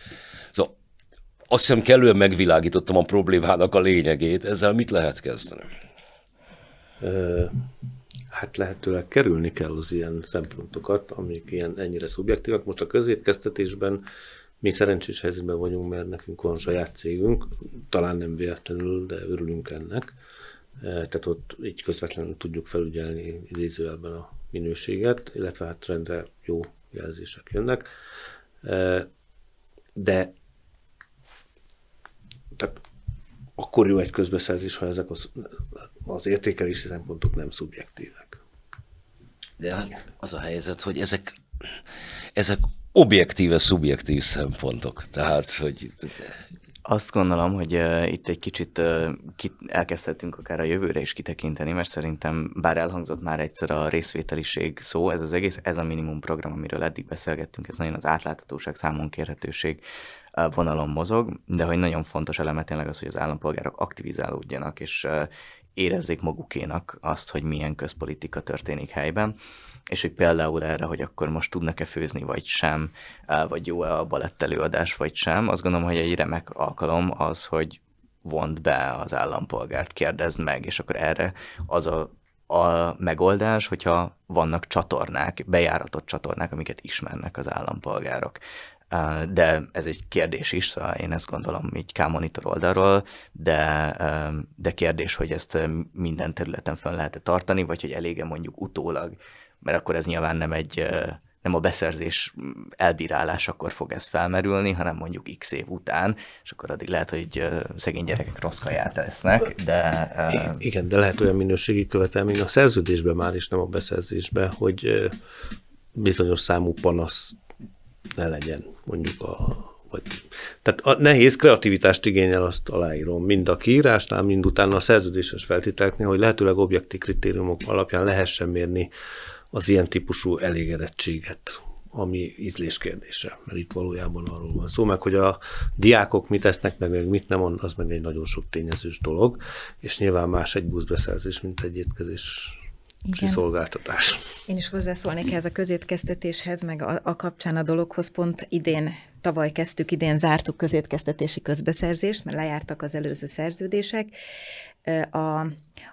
azt hiszem kellően megvilágítottam a problémának a lényegét. Ezzel mit lehet kezdeni? Hát lehetőleg kerülni kell az ilyen szempontokat, amik ilyen ennyire szubjektívak, Most a közétkeztetésben mi szerencsés helyzetben vagyunk, mert nekünk van saját cégünk, talán nem véletlenül, de örülünk ennek. Tehát ott így közvetlenül tudjuk felügyelni idézőjelben a minőséget, illetve hát rendre jó jelzések jönnek. De tehát akkor jó egy közbeszerzés, ha ezek az, az értékelési szempontok nem szubjektívek. De hát az a helyzet, hogy ezek, ezek objektíve szubjektív szempontok. Tehát, hogy... Azt gondolom, hogy uh, itt egy kicsit uh, kit, elkezdhetünk akár a jövőre is kitekinteni, mert szerintem bár elhangzott már egyszer a részvételiség szó, ez az egész, ez a minimum program, amiről eddig beszélgettünk, ez nagyon az átláthatóság, számon kérhetőség vonalon mozog, de hogy nagyon fontos eleme tényleg az, hogy az állampolgárok aktivizálódjanak, és érezzék magukénak azt, hogy milyen közpolitika történik helyben, és hogy például erre, hogy akkor most tudnak-e főzni, vagy sem, vagy jó-e a balett előadás, vagy sem, azt gondolom, hogy egy remek alkalom az, hogy vond be az állampolgárt, kérdezd meg, és akkor erre az a a megoldás, hogyha vannak csatornák, bejáratott csatornák, amiket ismernek az állampolgárok de ez egy kérdés is, szóval én ezt gondolom így K-monitor oldalról, de, de kérdés, hogy ezt minden területen fel lehet e tartani, vagy hogy elége mondjuk utólag, mert akkor ez nyilván nem egy nem a beszerzés elbírálás akkor fog ez felmerülni, hanem mondjuk x év után, és akkor addig lehet, hogy szegény gyerekek rossz kaját esznek, de... igen, de lehet olyan minőségi követelmény a szerződésben már is, nem a beszerzésben, hogy bizonyos számú panasz ne legyen mondjuk a vagy, tehát a nehéz kreativitást igényel, azt aláírom, mind a kiírásnál, mind utána a szerződéses feltételeknél, hogy lehetőleg objektív kritériumok alapján lehessen mérni az ilyen típusú elégedettséget, ami ízlés kérdése, mert itt valójában arról van szó, meg hogy a diákok mit esznek, meg, meg mit nem, az meg egy nagyon sok tényezős dolog, és nyilván más egy buszbeszerzés, mint egy étkezés igen. kiszolgáltatás. Én is hozzászólnék ehhez a közétkeztetéshez, meg a, a kapcsán a dologhoz. Pont idén, tavaly kezdtük, idén zártuk közétkeztetési közbeszerzést, mert lejártak az előző szerződések a,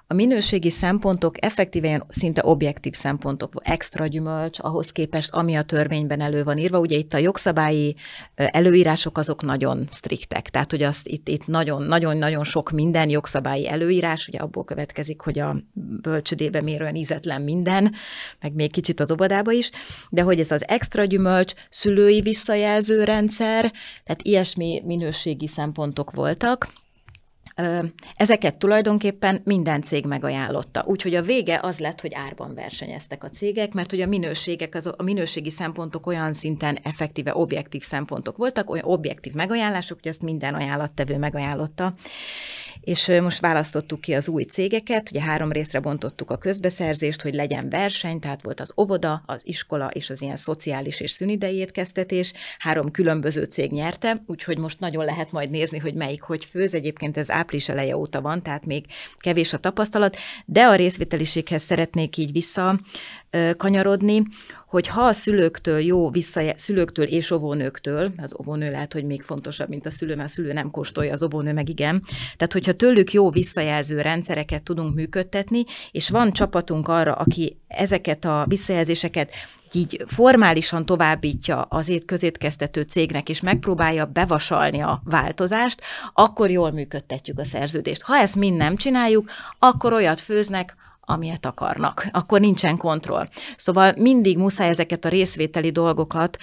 a minőségi szempontok effektíven szinte objektív szempontok, extra gyümölcs ahhoz képest, ami a törvényben elő van írva. Ugye itt a jogszabályi előírások azok nagyon striktek, tehát hogy azt itt, itt nagyon, nagyon, nagyon sok minden jogszabályi előírás, ugye abból következik, hogy a bölcsödébe mérően ízetlen minden, meg még kicsit az obadába is, de hogy ez az extra gyümölcs, szülői visszajelző rendszer, tehát ilyesmi minőségi szempontok voltak, Ezeket tulajdonképpen minden cég megajánlotta. Úgyhogy a vége az lett, hogy árban versenyeztek a cégek, mert hogy a minőségek, az, a minőségi szempontok olyan szinten effektíve objektív szempontok voltak, olyan objektív megajánlások, hogy ezt minden ajánlattevő megajánlotta. És most választottuk ki az új cégeket, ugye három részre bontottuk a közbeszerzést, hogy legyen verseny, tehát volt az óvoda, az iskola és az ilyen szociális és szünidei étkeztetés. Három különböző cég nyerte, úgyhogy most nagyon lehet majd nézni, hogy melyik hogy főz. Egyébként ez április eleje óta van, tehát még kevés a tapasztalat, de a részvételiséghez szeretnék így vissza kanyarodni, hogy ha a szülőktől jó, vissza, szülőktől és óvónőktől, az óvónő lehet, hogy még fontosabb, mint a szülő, mert a szülő nem kóstolja, az óvónő meg igen. Tehát, hogyha tőlük jó visszajelző rendszereket tudunk működtetni, és van csapatunk arra, aki ezeket a visszajelzéseket így formálisan továbbítja az étközétkeztető cégnek, és megpróbálja bevasalni a változást, akkor jól működtetjük a szerződést. Ha ezt mind nem csináljuk, akkor olyat főznek, amilyet akarnak. Akkor nincsen kontroll. Szóval mindig muszáj ezeket a részvételi dolgokat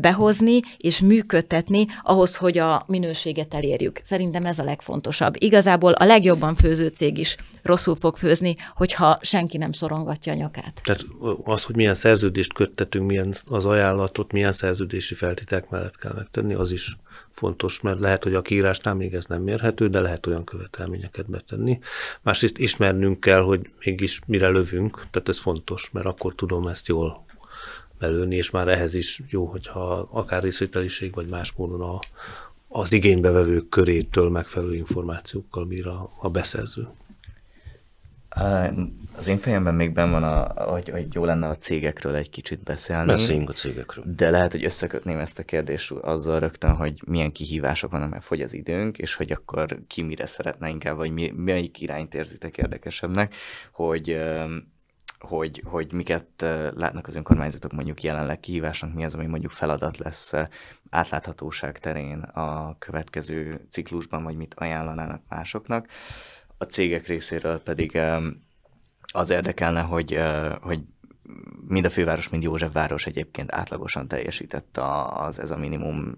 behozni és működtetni ahhoz, hogy a minőséget elérjük. Szerintem ez a legfontosabb. Igazából a legjobban főző cég is rosszul fog főzni, hogyha senki nem szorongatja a nyakát. Tehát az, hogy milyen szerződést köttetünk, milyen az ajánlatot, milyen szerződési feltételek mellett kell megtenni, az is fontos, mert lehet, hogy a kiírásnál még ez nem mérhető, de lehet olyan követelményeket betenni. Másrészt ismernünk kell, hogy mégis mire lövünk, tehát ez fontos, mert akkor tudom ezt jól belőni, és már ehhez is jó, hogyha akár részvételiség, vagy más módon a, az igénybevevők körétől megfelelő információkkal bír a, a beszerző. Az én fejemben még benn van, a, hogy, hogy jó lenne a cégekről egy kicsit beszélni. Beszéljünk a cégekről. De lehet, hogy összekötném ezt a kérdést azzal rögtön, hogy milyen kihívások vannak, mert fogy az időnk, és hogy akkor ki mire szeretne inkább, vagy mi, melyik irányt érzitek érdekesebbnek, hogy hogy, hogy miket látnak az önkormányzatok mondjuk jelenleg kihívásnak, mi az, ami mondjuk feladat lesz átláthatóság terén a következő ciklusban, vagy mit ajánlanának másoknak a cégek részéről pedig az érdekelne, hogy, hogy mind a főváros, mind Józsefváros egyébként átlagosan teljesített az ez a minimum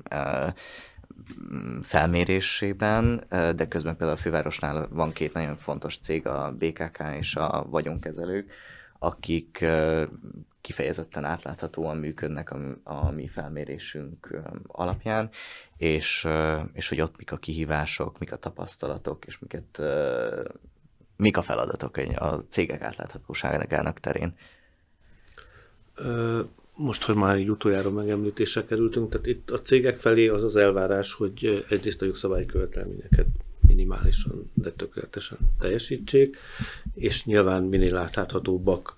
felmérésében, de közben például a fővárosnál van két nagyon fontos cég, a BKK és a vagyonkezelők, akik kifejezetten átláthatóan működnek a, a mi felmérésünk alapján, és, és hogy ott mik a kihívások, mik a tapasztalatok, és miket, mik a feladatok a cégek átláthatóságának terén. Most, hogy már így utoljára megemlítésre kerültünk, tehát itt a cégek felé az az elvárás, hogy egyrészt a jogszabályi követelményeket minimálisan, de tökéletesen teljesítsék, és nyilván minél átláthatóbbak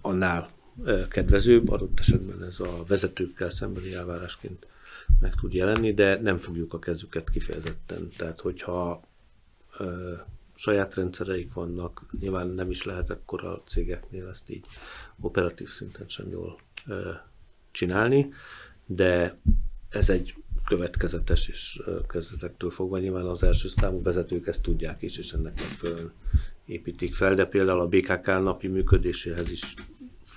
annál kedvezőbb, adott esetben ez a vezetőkkel szembeni elvárásként meg tud jelenni, de nem fogjuk a kezüket kifejezetten. Tehát, hogyha ö, saját rendszereik vannak, nyilván nem is lehet ekkor a cégeknél ezt így operatív szinten sem jól ö, csinálni, de ez egy következetes, és kezdetektől fogva nyilván az első számú vezetők ezt tudják is, és ennek megfelelően építik fel, de például a BKK napi működéséhez is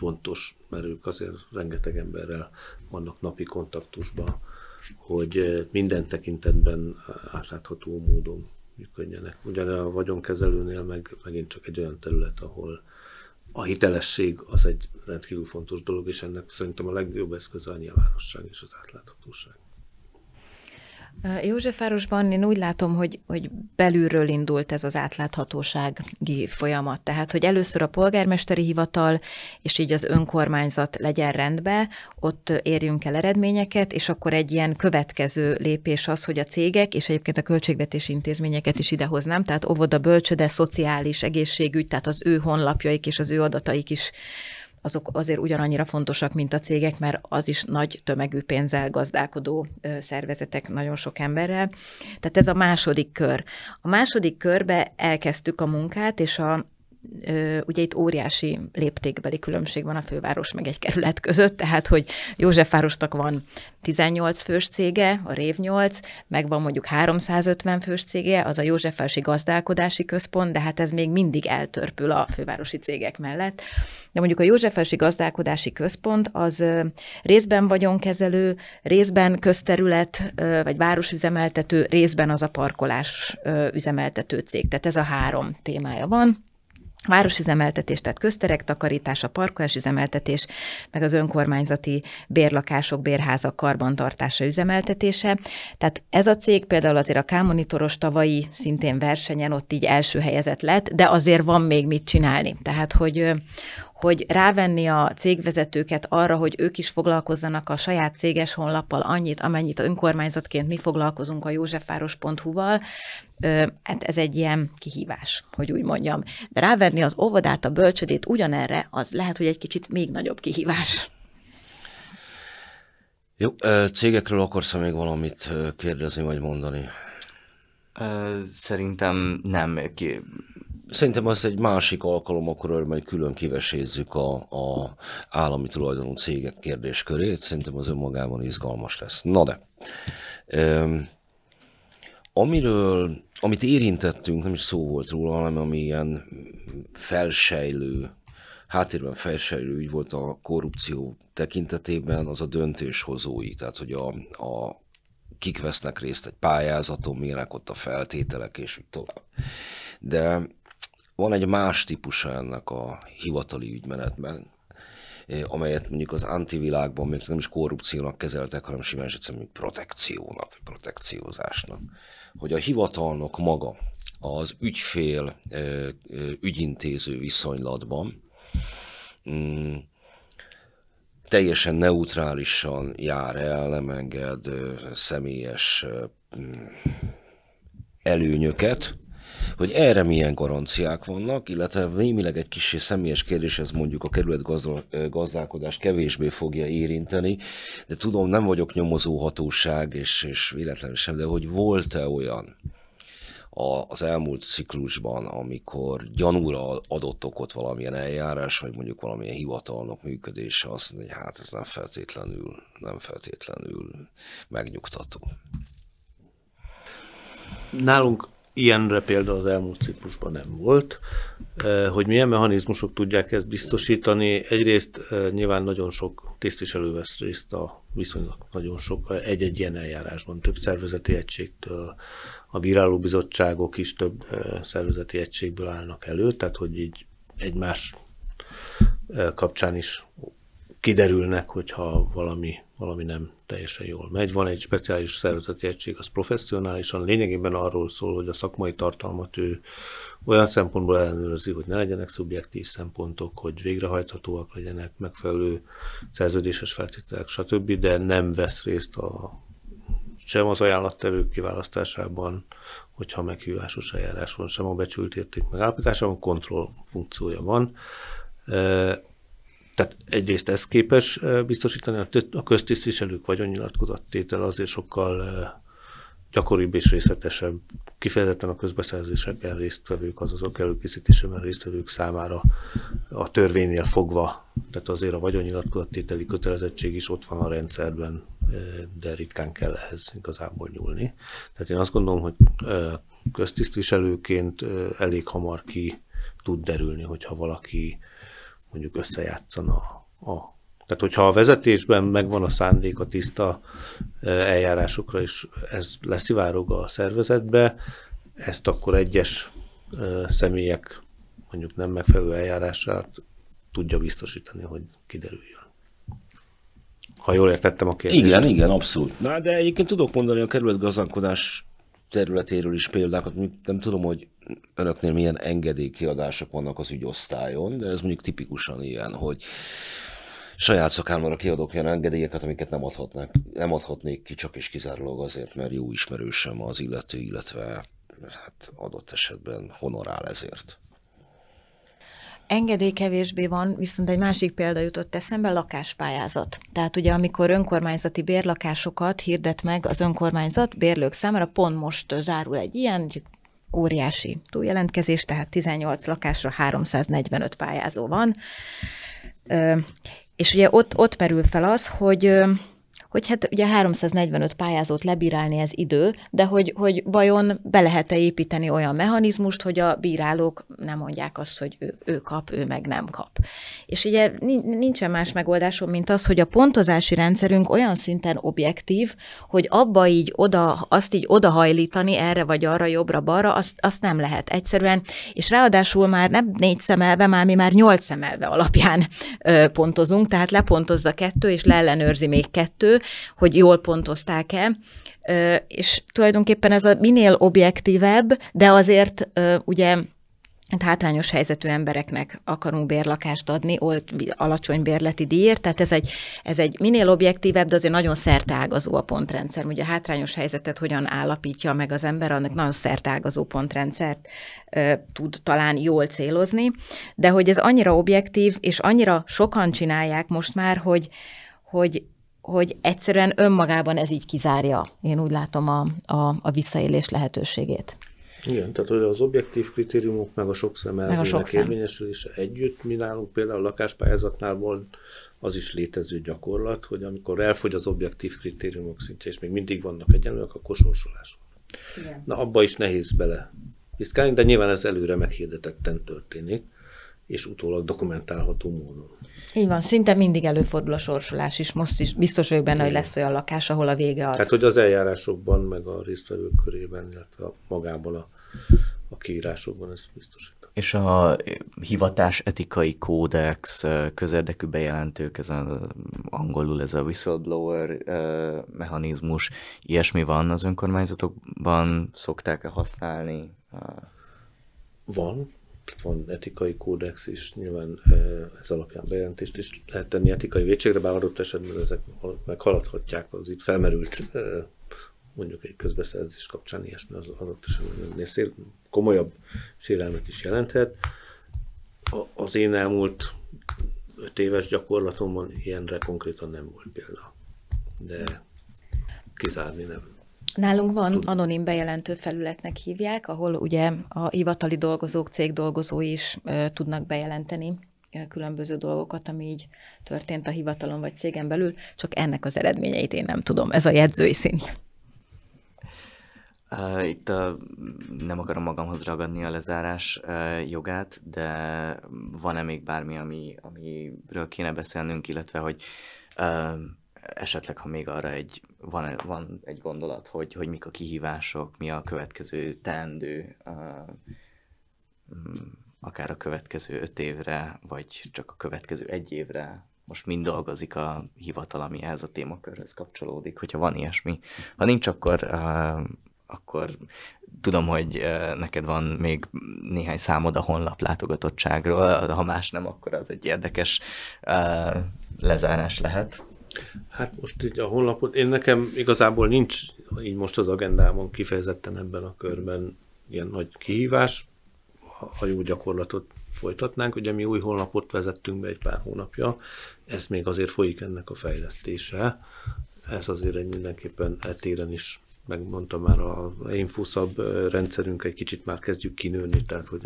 fontos, mert ők azért rengeteg emberrel vannak napi kontaktusban, hogy eh, minden tekintetben eh, átlátható módon működjenek. Ugyan a vagyonkezelőnél meg megint csak egy olyan terület, ahol a hitelesség az egy rendkívül fontos dolog, és ennek szerintem a legjobb eszköze a nyilvánosság és az átláthatóság. Józsefvárosban én úgy látom, hogy, hogy belülről indult ez az átláthatósági folyamat. Tehát, hogy először a polgármesteri hivatal, és így az önkormányzat legyen rendbe, ott érjünk el eredményeket, és akkor egy ilyen következő lépés az, hogy a cégek, és egyébként a költségvetési intézményeket is idehoznám, tehát óvoda, bölcsöde, szociális, egészségügy, tehát az ő honlapjaik és az ő adataik is azok azért ugyanannyira fontosak, mint a cégek, mert az is nagy tömegű pénzzel gazdálkodó szervezetek nagyon sok emberrel. Tehát ez a második kör. A második körbe elkezdtük a munkát, és a, ugye itt óriási léptékbeli különbség van a főváros meg egy kerület között, tehát hogy Józsefvárosnak van 18 fős cége, a Rév 8, meg van mondjuk 350 fős cége, az a Józsefvárosi Gazdálkodási Központ, de hát ez még mindig eltörpül a fővárosi cégek mellett. De mondjuk a Józsefvárosi Gazdálkodási Központ az részben vagyonkezelő, részben közterület vagy városüzemeltető, részben az a parkolás üzemeltető cég. Tehát ez a három témája van városüzemeltetés, tehát közterek takarítása, parkolás üzemeltetés, meg az önkormányzati bérlakások, bérházak karbantartása, üzemeltetése. Tehát ez a cég például azért a K-monitoros tavalyi szintén versenyen ott így első helyezett lett, de azért van még mit csinálni. Tehát, hogy, hogy rávenni a cégvezetőket arra, hogy ők is foglalkozzanak a saját céges honlappal annyit, amennyit önkormányzatként mi foglalkozunk a józsefváros.hu-val, hát ez egy ilyen kihívás, hogy úgy mondjam. De rávenni az óvodát, a bölcsödét ugyanerre, az lehet, hogy egy kicsit még nagyobb kihívás. Jó, cégekről akarsz még valamit kérdezni vagy mondani? Szerintem nem. Szerintem az egy másik alkalom, akkor majd külön kivesézzük a, a állami tulajdonú cégek kérdéskörét. Szerintem az önmagában izgalmas lesz. Na de, um, amiről, amit érintettünk, nem is szó volt róla, hanem ami ilyen felsejlő, háttérben felsejlő ügy volt a korrupció tekintetében, az a döntéshozói, tehát hogy a, a kik vesznek részt egy pályázaton, milyenek ott a feltételek, és így tovább. De van egy más típusa ennek a hivatali ügymenetben, eh, amelyet mondjuk az antivilágban még nem is korrupciónak kezeltek, hanem simán is egyszerűen protekciónak, vagy protekciózásnak. Hogy a hivatalnok maga az ügyfél eh, eh, ügyintéző viszonylatban mm, teljesen neutrálisan jár el, nem enged személyes mm, előnyöket, hogy erre milyen garanciák vannak, illetve némileg egy kis személyes kérdés, ez mondjuk a kerület gazdálkodás kevésbé fogja érinteni, de tudom, nem vagyok nyomozóhatóság, és, és véletlenül sem, de hogy volt-e olyan, az elmúlt ciklusban, amikor gyanúra adott okot valamilyen eljárás, vagy mondjuk valamilyen hivatalnok működése, azt mondja, hogy hát ez nem feltétlenül, nem feltétlenül megnyugtató. Nálunk Ilyenre példa az elmúlt ciklusban nem volt. Hogy milyen mechanizmusok tudják ezt biztosítani, egyrészt nyilván nagyon sok tisztviselő vesz részt a viszonylag nagyon sok egy-egy ilyen eljárásban, több szervezeti egységtől, a bírálóbizottságok is több szervezeti egységből állnak elő, tehát hogy így egymás kapcsán is kiderülnek, hogyha valami, valami nem teljesen jól megy. Van egy speciális szervezeti egység, az professzionálisan lényegében arról szól, hogy a szakmai tartalmat ő olyan szempontból ellenőrzi, hogy ne legyenek szubjektív szempontok, hogy végrehajthatóak legyenek, megfelelő szerződéses feltételek, stb., de nem vesz részt a sem az ajánlattevők kiválasztásában, hogyha meghívásos eljárás van, sem a becsült érték megállapításában, kontroll funkciója van tehát egyrészt ez képes biztosítani, a köztisztviselők vagyonnyilatkozattétel azért sokkal gyakoribb és részletesebb, kifejezetten a közbeszerzésekben résztvevők, az azok előkészítésében résztvevők számára a törvénynél fogva, tehát azért a vagyonnyilatkozattételi kötelezettség is ott van a rendszerben, de ritkán kell ehhez igazából nyúlni. Tehát én azt gondolom, hogy köztisztviselőként elég hamar ki tud derülni, hogyha valaki mondjuk összejátszana a, a tehát, hogyha a vezetésben megvan a szándék a tiszta e, eljárásokra, és ez leszivárog a szervezetbe, ezt akkor egyes e, személyek mondjuk nem megfelelő eljárását tudja biztosítani, hogy kiderüljön. Ha jól értettem a kérdést. Igen, igen, abszolút. Na, de egyébként tudok mondani a kerület gazdálkodás területéről is példákat, nem tudom, hogy önöknél milyen engedélykiadások vannak az ügyosztályon, de ez mondjuk tipikusan ilyen, hogy saját szakámra kiadok olyan engedélyeket, amiket nem, adhatnak, nem adhatnék ki csak és kizárólag azért, mert jó ismerősem az illető, illetve hát adott esetben honorál ezért. Engedély kevésbé van, viszont egy másik példa jutott eszembe, lakáspályázat. Tehát ugye, amikor önkormányzati bérlakásokat hirdet meg az önkormányzat bérlők számára, pont most zárul egy ilyen, óriási túljelentkezés, tehát 18 lakásra 345 pályázó van. És ugye ott, ott merül fel az, hogy hogy hát ugye 345 pályázót lebírálni ez idő, de hogy, hogy vajon be lehet-e építeni olyan mechanizmust, hogy a bírálók nem mondják azt, hogy ő, ő kap, ő meg nem kap. És ugye nincsen más megoldásom, mint az, hogy a pontozási rendszerünk olyan szinten objektív, hogy abba így oda, azt így odahajlítani erre vagy arra, jobbra-balra, azt, azt nem lehet egyszerűen. És ráadásul már nem négy szemelve, már mi már nyolc szemelve alapján ö, pontozunk, tehát lepontozza kettő, és leellenőrzi még kettő, hogy jól pontozták-e, és tulajdonképpen ez a minél objektívebb, de azért ugye hát hátrányos helyzetű embereknek akarunk bérlakást adni, old, alacsony bérleti díjért, tehát ez egy, ez egy minél objektívebb, de azért nagyon szertágazó a pontrendszer. Ugye a hátrányos helyzetet hogyan állapítja meg az ember, annak nagyon szertágazó pontrendszert e, tud talán jól célozni, de hogy ez annyira objektív, és annyira sokan csinálják most már, hogy, hogy hogy egyszerűen önmagában ez így kizárja. Én úgy látom a, a, a visszaélés lehetőségét. Igen, tehát hogy az objektív kritériumok meg a sok szem elvének érvényesülése együtt, mi nálunk például a lakáspályázatnál volt az is létező gyakorlat, hogy amikor elfogy az objektív kritériumok szintje, és még mindig vannak egyenlőek, akkor sorsolás Na abba is nehéz bele piszkálni, de nyilván ez előre meghirdetetten történik és utólag dokumentálható módon. Így van, szinte mindig előfordul a sorsolás is, most is biztos vagyok benne, Igen. hogy lesz olyan lakás, ahol a vége az. Hát, hogy az eljárásokban, meg a résztvevők körében, illetve magában a, a kiírásokban ez biztos. És a hivatás etikai kódex, közérdekű bejelentők, ez a, angolul ez a whistleblower mechanizmus, ilyesmi van az önkormányzatokban, szokták-e használni? Van, van etikai kódex is, nyilván ez alapján bejelentést is lehet tenni etikai vétségre, bár adott esetben ezek meghaladhatják az itt felmerült mondjuk egy közbeszerzés kapcsán ilyesmi az adott esetben szél, komolyabb sérelmet is jelenthet. az én elmúlt öt éves gyakorlatomban ilyenre konkrétan nem volt példa, de kizárni nem. Nálunk van anonim bejelentő felületnek hívják, ahol ugye a hivatali dolgozók, cég dolgozói is ö, tudnak bejelenteni különböző dolgokat, ami így történt a hivatalon vagy cégen belül, csak ennek az eredményeit én nem tudom. Ez a jegyzői szint. Itt a, nem akarom magamhoz ragadni a lezárás jogát, de van-e még bármi, ami, amiről kéne beszélnünk, illetve hogy esetleg, ha még arra egy van, van egy gondolat, hogy, hogy mik a kihívások, mi a következő teendő, mm, akár a következő öt évre, vagy csak a következő egy évre, most mind dolgozik a hivatal, ami ehhez a témakörhöz kapcsolódik, hogyha van ilyesmi. Ha nincs, akkor, akkor tudom, hogy neked van még néhány számod a honlap látogatottságról, ha más nem, akkor az egy érdekes lezárás lehet. Hát most így a honlapot, én nekem igazából nincs így most az agendámon kifejezetten ebben a körben ilyen nagy kihívás, ha jó gyakorlatot folytatnánk. Ugye mi új honlapot vezettünk be egy pár hónapja, ez még azért folyik ennek a fejlesztése. Ez azért egy mindenképpen etéren is megmondtam már a infuszabb rendszerünk egy kicsit már kezdjük kinőni, tehát hogy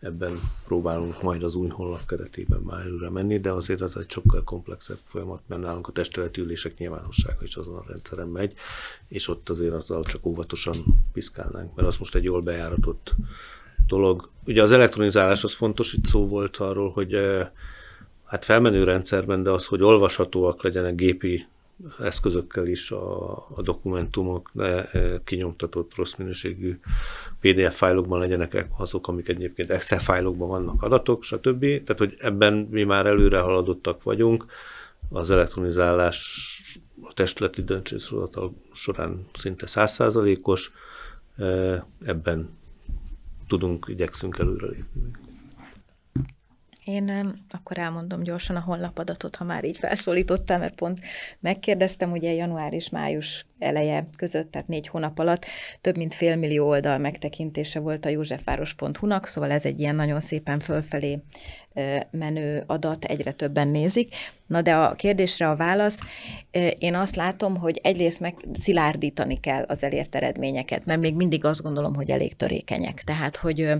ebben próbálunk majd az új honlap keretében már előre menni, de azért ez egy sokkal komplexebb folyamat, mert nálunk a testületi ülések nyilvánossága is azon a rendszeren megy, és ott azért azzal csak óvatosan piszkálnánk, mert az most egy jól bejáratott dolog. Ugye az elektronizálás az fontos, itt szó volt arról, hogy eh, hát felmenő rendszerben, de az, hogy olvashatóak legyenek gépi eszközökkel is a, a dokumentumok ne e, kinyomtatott rossz minőségű PDF fájlokban legyenek e, azok, amik egyébként Excel fájlokban vannak adatok, stb. Tehát, hogy ebben mi már előre haladottak vagyunk, az elektronizálás a testületi döntéshozatal során szinte százszázalékos, e, ebben tudunk, igyekszünk előrelépni. Én akkor elmondom gyorsan a honlapadatot, ha már így felszólítottál, mert pont megkérdeztem, ugye január és május eleje között, tehát négy hónap alatt több mint fél millió oldal megtekintése volt a józsefváros.hu-nak, szóval ez egy ilyen nagyon szépen fölfelé menő adat, egyre többen nézik. Na de a kérdésre a válasz, én azt látom, hogy egyrészt meg szilárdítani kell az elért eredményeket, mert még mindig azt gondolom, hogy elég törékenyek. Tehát, hogy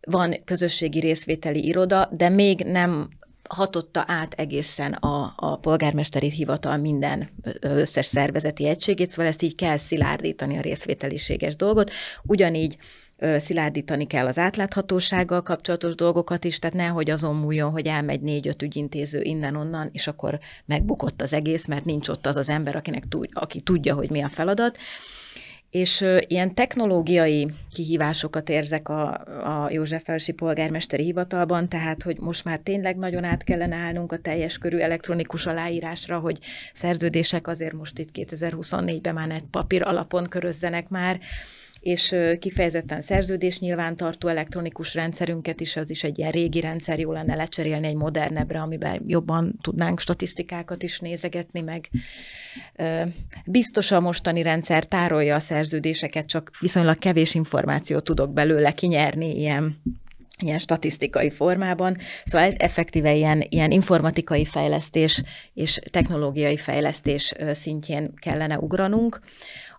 van közösségi részvételi iroda, de még nem hatotta át egészen a, a polgármesteri hivatal minden összes szervezeti egységét, szóval ezt így kell szilárdítani a részvételiséges dolgot. Ugyanígy szilárdítani kell az átláthatósággal kapcsolatos dolgokat is, tehát nehogy azon múljon, hogy elmegy négy-öt ügyintéző innen-onnan, és akkor megbukott az egész, mert nincs ott az az ember, akinek tud, aki tudja, hogy mi a feladat. És ilyen technológiai kihívásokat érzek a, a Felsi Polgármesteri Hivatalban, tehát hogy most már tényleg nagyon át kellene állnunk a teljes körű elektronikus aláírásra, hogy szerződések azért most itt 2024-ben már egy papír alapon körözzenek már, és kifejezetten szerződés nyilvántartó elektronikus rendszerünket is, az is egy ilyen régi rendszer, jó lenne lecserélni egy modernebbre, amiben jobban tudnánk statisztikákat is nézegetni, meg biztos a mostani rendszer tárolja a szerződéseket, csak viszonylag kevés információt tudok belőle kinyerni ilyen ilyen statisztikai formában. Szóval ez effektíve ilyen, ilyen informatikai fejlesztés és technológiai fejlesztés szintjén kellene ugranunk.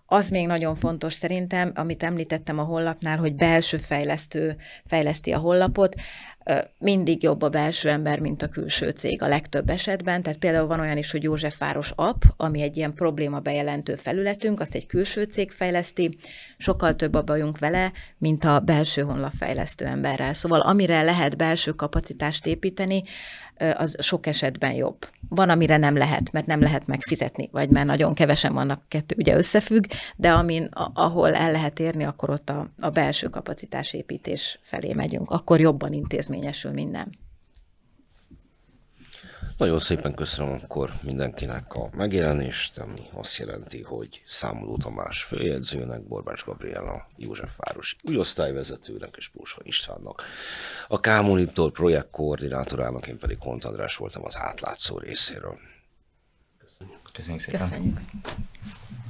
Az még nagyon fontos szerintem, amit említettem a honlapnál, hogy belső fejlesztő fejleszti a honlapot, mindig jobb a belső ember, mint a külső cég a legtöbb esetben. Tehát például van olyan is, hogy Józsefváros app, ami egy ilyen probléma bejelentő felületünk, azt egy külső cég fejleszti, sokkal több a bajunk vele, mint a belső honlapfejlesztő emberrel. Szóval amire lehet belső kapacitást építeni, az sok esetben jobb. Van, amire nem lehet, mert nem lehet megfizetni, vagy már nagyon kevesen vannak, kettő ugye összefügg, de amin, ahol el lehet érni, akkor ott a, a belső kapacitásépítés felé megyünk, akkor jobban intézményesül minden. Nagyon szépen köszönöm akkor mindenkinek a megjelenést, ami azt jelenti, hogy Számoló Tamás főjegyzőnek, Borbács Gabriela, József Városi új osztályvezetőnek és Pósha Istvánnak. A K-Monitor projekt koordinátorának, én pedig Hont András voltam az átlátszó részéről. Köszönjük. Köszönjük szépen. Köszönjük.